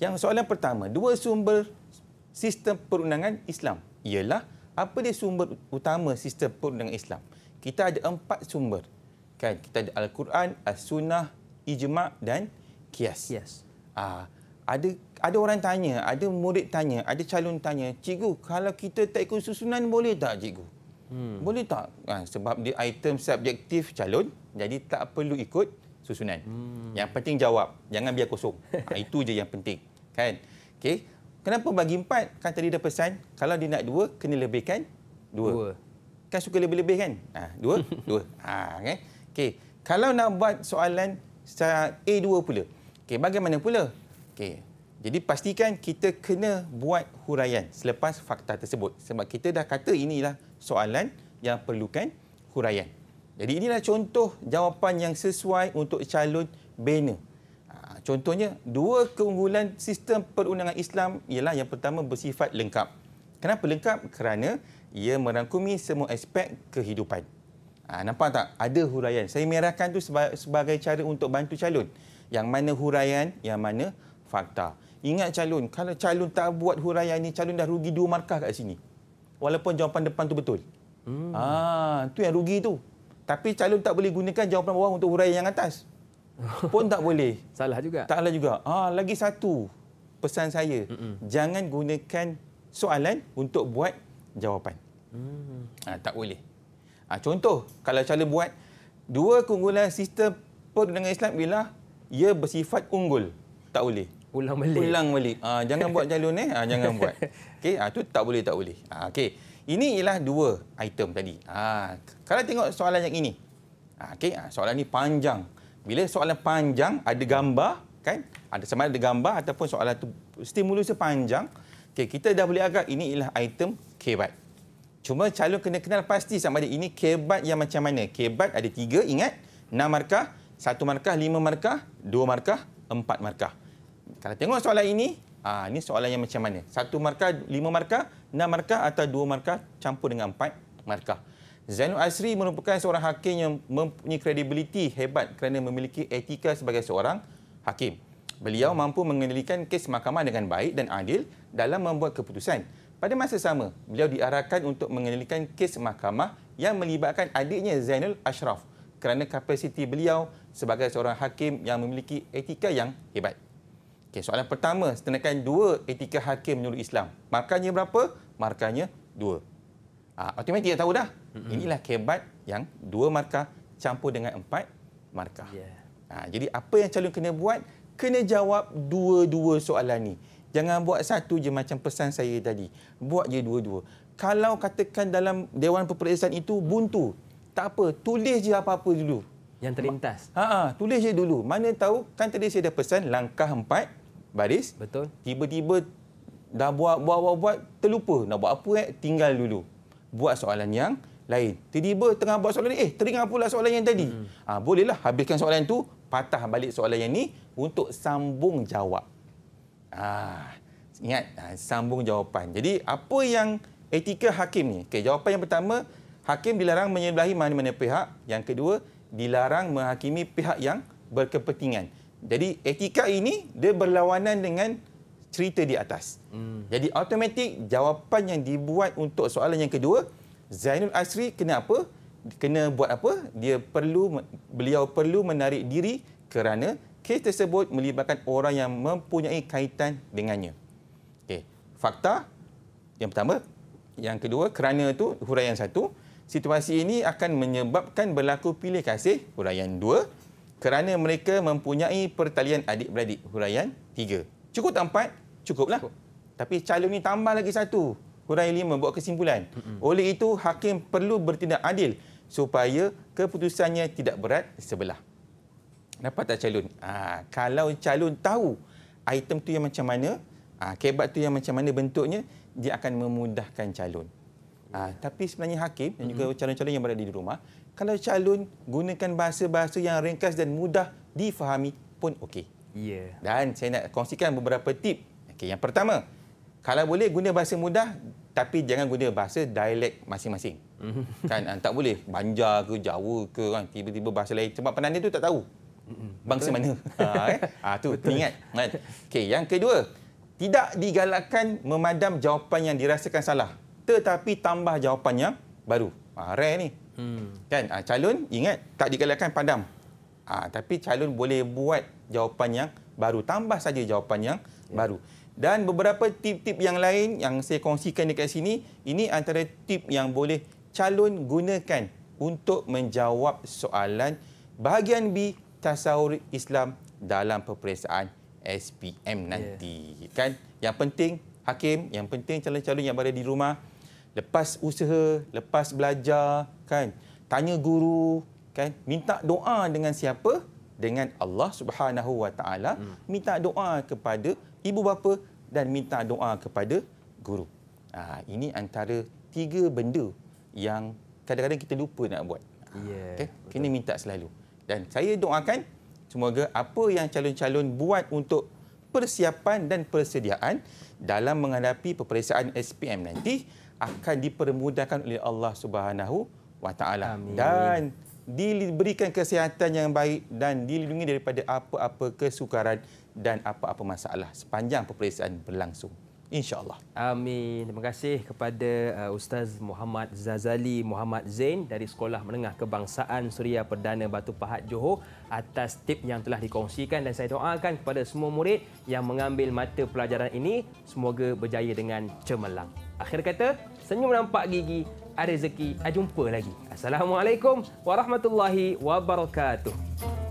Yang soalan pertama, dua sumber sistem perundangan Islam ialah apa dia sumber utama sistem perundangan Islam? Kita ada empat sumber. Kan? Kita ada Al-Quran, As-Sunnah, Ijma' dan Qiyas. Yes. Ah, ada ada orang tanya, ada murid tanya, ada calon tanya, cikgu kalau kita tak ikut susunan boleh tak cikgu? Hmm. Boleh tak? Ha, sebab dia item subjektif calon, jadi tak perlu ikut susunan. Hmm. Yang penting jawab. Jangan biar kosong. Ha, itu je yang penting. Kan? Okey. Kenapa bagi empat? Kan tadi dah pesan. Kalau dia nak dua, kena lebihkan dua. dua. Kan suka lebih-lebih kan? Ha, dua, dua. Ha, kan? Okey. Kalau nak buat soalan secara A2 pula. Okay. bagaimana pula? Okay. Jadi pastikan kita kena buat huraian selepas fakta tersebut. Sebab kita dah kata inilah soalan yang perlukan huraian. Jadi inilah contoh jawapan yang sesuai untuk calon bina. Ha, contohnya, dua keunggulan sistem perundangan Islam ialah yang pertama bersifat lengkap. Kenapa lengkap? Kerana ia merangkumi semua aspek kehidupan. Ha, nampak tak? Ada huraian. Saya merahkan itu sebagai cara untuk bantu calon. Yang mana huraian, yang mana fakta. Ingat calon, kalau calon tak buat huraian ini, calon dah rugi dua markah kat sini. Walaupun jawapan depan tu betul. Hmm. Ah, tu yang rugi tu. Tapi calon tak boleh gunakan jawapan bawah untuk huraian yang atas. Pun tak boleh. Salah juga. Tak salah juga. Ah, lagi satu pesan saya. Mm-mm. Jangan gunakan soalan untuk buat jawapan. Mm. Ah, tak boleh. Ah, contoh, kalau calon buat, dua keunggulan sistem perundangan Islam ialah ia bersifat unggul. Tak boleh. Ulang balik. Ulang balik. Ah, jangan buat calon eh. Ah, jangan buat. Okay, ah, tak boleh, tak boleh. Ah, Okey. Ini ialah dua item tadi. Ha, kalau tengok soalan yang ini. Ha, okay, ha, soalan ini panjang. Bila soalan panjang, ada gambar, kan? Ada sama ada gambar ataupun soalan itu stimulus panjang. Okay, kita dah boleh agak ini ialah item kebat. Cuma calon kena kenal pasti sama ada ini kebat yang macam mana. Kebat ada tiga, ingat. Enam markah, satu markah, lima markah, dua markah, empat markah. Kalau tengok soalan ini, Ha, ini soalan yang macam mana? Satu markah, lima markah, enam markah atau dua markah campur dengan empat markah. Zainul Asri merupakan seorang hakim yang mempunyai kredibiliti hebat kerana memiliki etika sebagai seorang hakim. Beliau mampu mengendalikan kes mahkamah dengan baik dan adil dalam membuat keputusan. Pada masa sama, beliau diarahkan untuk mengendalikan kes mahkamah yang melibatkan adiknya Zainul Ashraf kerana kapasiti beliau sebagai seorang hakim yang memiliki etika yang hebat. Okey, soalan pertama, setenakan dua etika hakim menurut Islam. Markanya berapa? Markanya dua. Ha, automatik dah tahu dah. Inilah kebat yang dua markah campur dengan empat markah. Ha, jadi apa yang calon kena buat? Kena jawab dua-dua soalan ni. Jangan buat satu je macam pesan saya tadi. Buat je dua-dua. Kalau katakan dalam Dewan Peperiksaan itu buntu, tak apa, tulis je apa-apa dulu. Yang terlintas. Ha, ha, tulis je dulu. Mana tahu, kan tadi saya dah pesan langkah empat, baris. Betul. Tiba-tiba dah buat buat buat, buat terlupa nak buat apa eh tinggal dulu. Buat soalan yang lain. Tiba-tiba tengah buat soalan ni eh teringat pula soalan yang tadi. Hmm. Ha, ah, bolehlah habiskan soalan tu patah balik soalan yang ni untuk sambung jawab. Ah ha, ingat ha, sambung jawapan. Jadi apa yang etika hakim ni? Okey jawapan yang pertama hakim dilarang menyebelahi mana-mana pihak. Yang kedua dilarang menghakimi pihak yang berkepentingan. Jadi etika ini dia berlawanan dengan cerita di atas. Hmm. Jadi automatik jawapan yang dibuat untuk soalan yang kedua, Zainul Asri kena apa? Kena buat apa? Dia perlu beliau perlu menarik diri kerana kes tersebut melibatkan orang yang mempunyai kaitan dengannya. Okey, fakta yang pertama, yang kedua kerana itu huraian satu, situasi ini akan menyebabkan berlaku pilih kasih huraian dua kerana mereka mempunyai pertalian adik-beradik huraian tiga. Cukup tak empat? Cukuplah. Cukup. Tapi calon ini tambah lagi satu. Huraian lima buat kesimpulan. Oleh itu, hakim perlu bertindak adil supaya keputusannya tidak berat sebelah. Nampak tak calon? Ha, kalau calon tahu item tu yang macam mana, ha, ah, kebat tu yang macam mana bentuknya, dia akan memudahkan calon. Ha, tapi sebenarnya hakim dan juga calon-calon yang berada di rumah, kalau calon gunakan bahasa-bahasa yang ringkas dan mudah difahami pun okey. Yeah. Dan saya nak kongsikan beberapa tip. Okay, yang pertama, kalau boleh guna bahasa mudah tapi jangan guna bahasa dialek masing-masing. Mm-hmm. Kan ah, tak boleh Banjar ke Jawa ke kan tiba-tiba bahasa lain sebab penanda tu tak tahu. Bangsa mana? ah, eh? ah tu ingat kan. Okay, yang kedua, tidak digalakkan memadam jawapan yang dirasakan salah tetapi tambah jawapan yang baru. Ah rare ni. Hmm. Kan ha, calon ingat tak dikalahkan padam. ah tapi calon boleh buat jawapan yang baru tambah saja jawapan yang ya. baru. Dan beberapa tip-tip yang lain yang saya kongsikan dekat sini, ini antara tip yang boleh calon gunakan untuk menjawab soalan bahagian B tasawur Islam dalam peperiksaan SPM nanti. Ya. Kan? Yang penting hakim, yang penting calon-calon yang berada di rumah lepas usaha, lepas belajar kan tanya guru kan minta doa dengan siapa dengan Allah Subhanahu Wa Taala hmm. minta doa kepada ibu bapa dan minta doa kepada guru ha, ini antara tiga benda yang kadang-kadang kita lupa nak buat yeah, okay? kena minta selalu dan saya doakan semoga apa yang calon-calon buat untuk persiapan dan persediaan dalam menghadapi peperiksaan SPM nanti akan dipermudahkan oleh Allah Subhanahu SWT. Amin. Dan diberikan kesihatan yang baik dan dilindungi daripada apa-apa kesukaran dan apa-apa masalah sepanjang peperiksaan berlangsung. InsyaAllah. Amin. Terima kasih kepada uh, Ustaz Muhammad Zazali Muhammad Zain dari Sekolah Menengah Kebangsaan Suria Perdana Batu Pahat Johor atas tip yang telah dikongsikan dan saya doakan kepada semua murid yang mengambil mata pelajaran ini semoga berjaya dengan cemerlang. Akhir kata, senyum nampak gigi, ada rezeki. Ah, jumpa lagi. Assalamualaikum warahmatullahi wabarakatuh.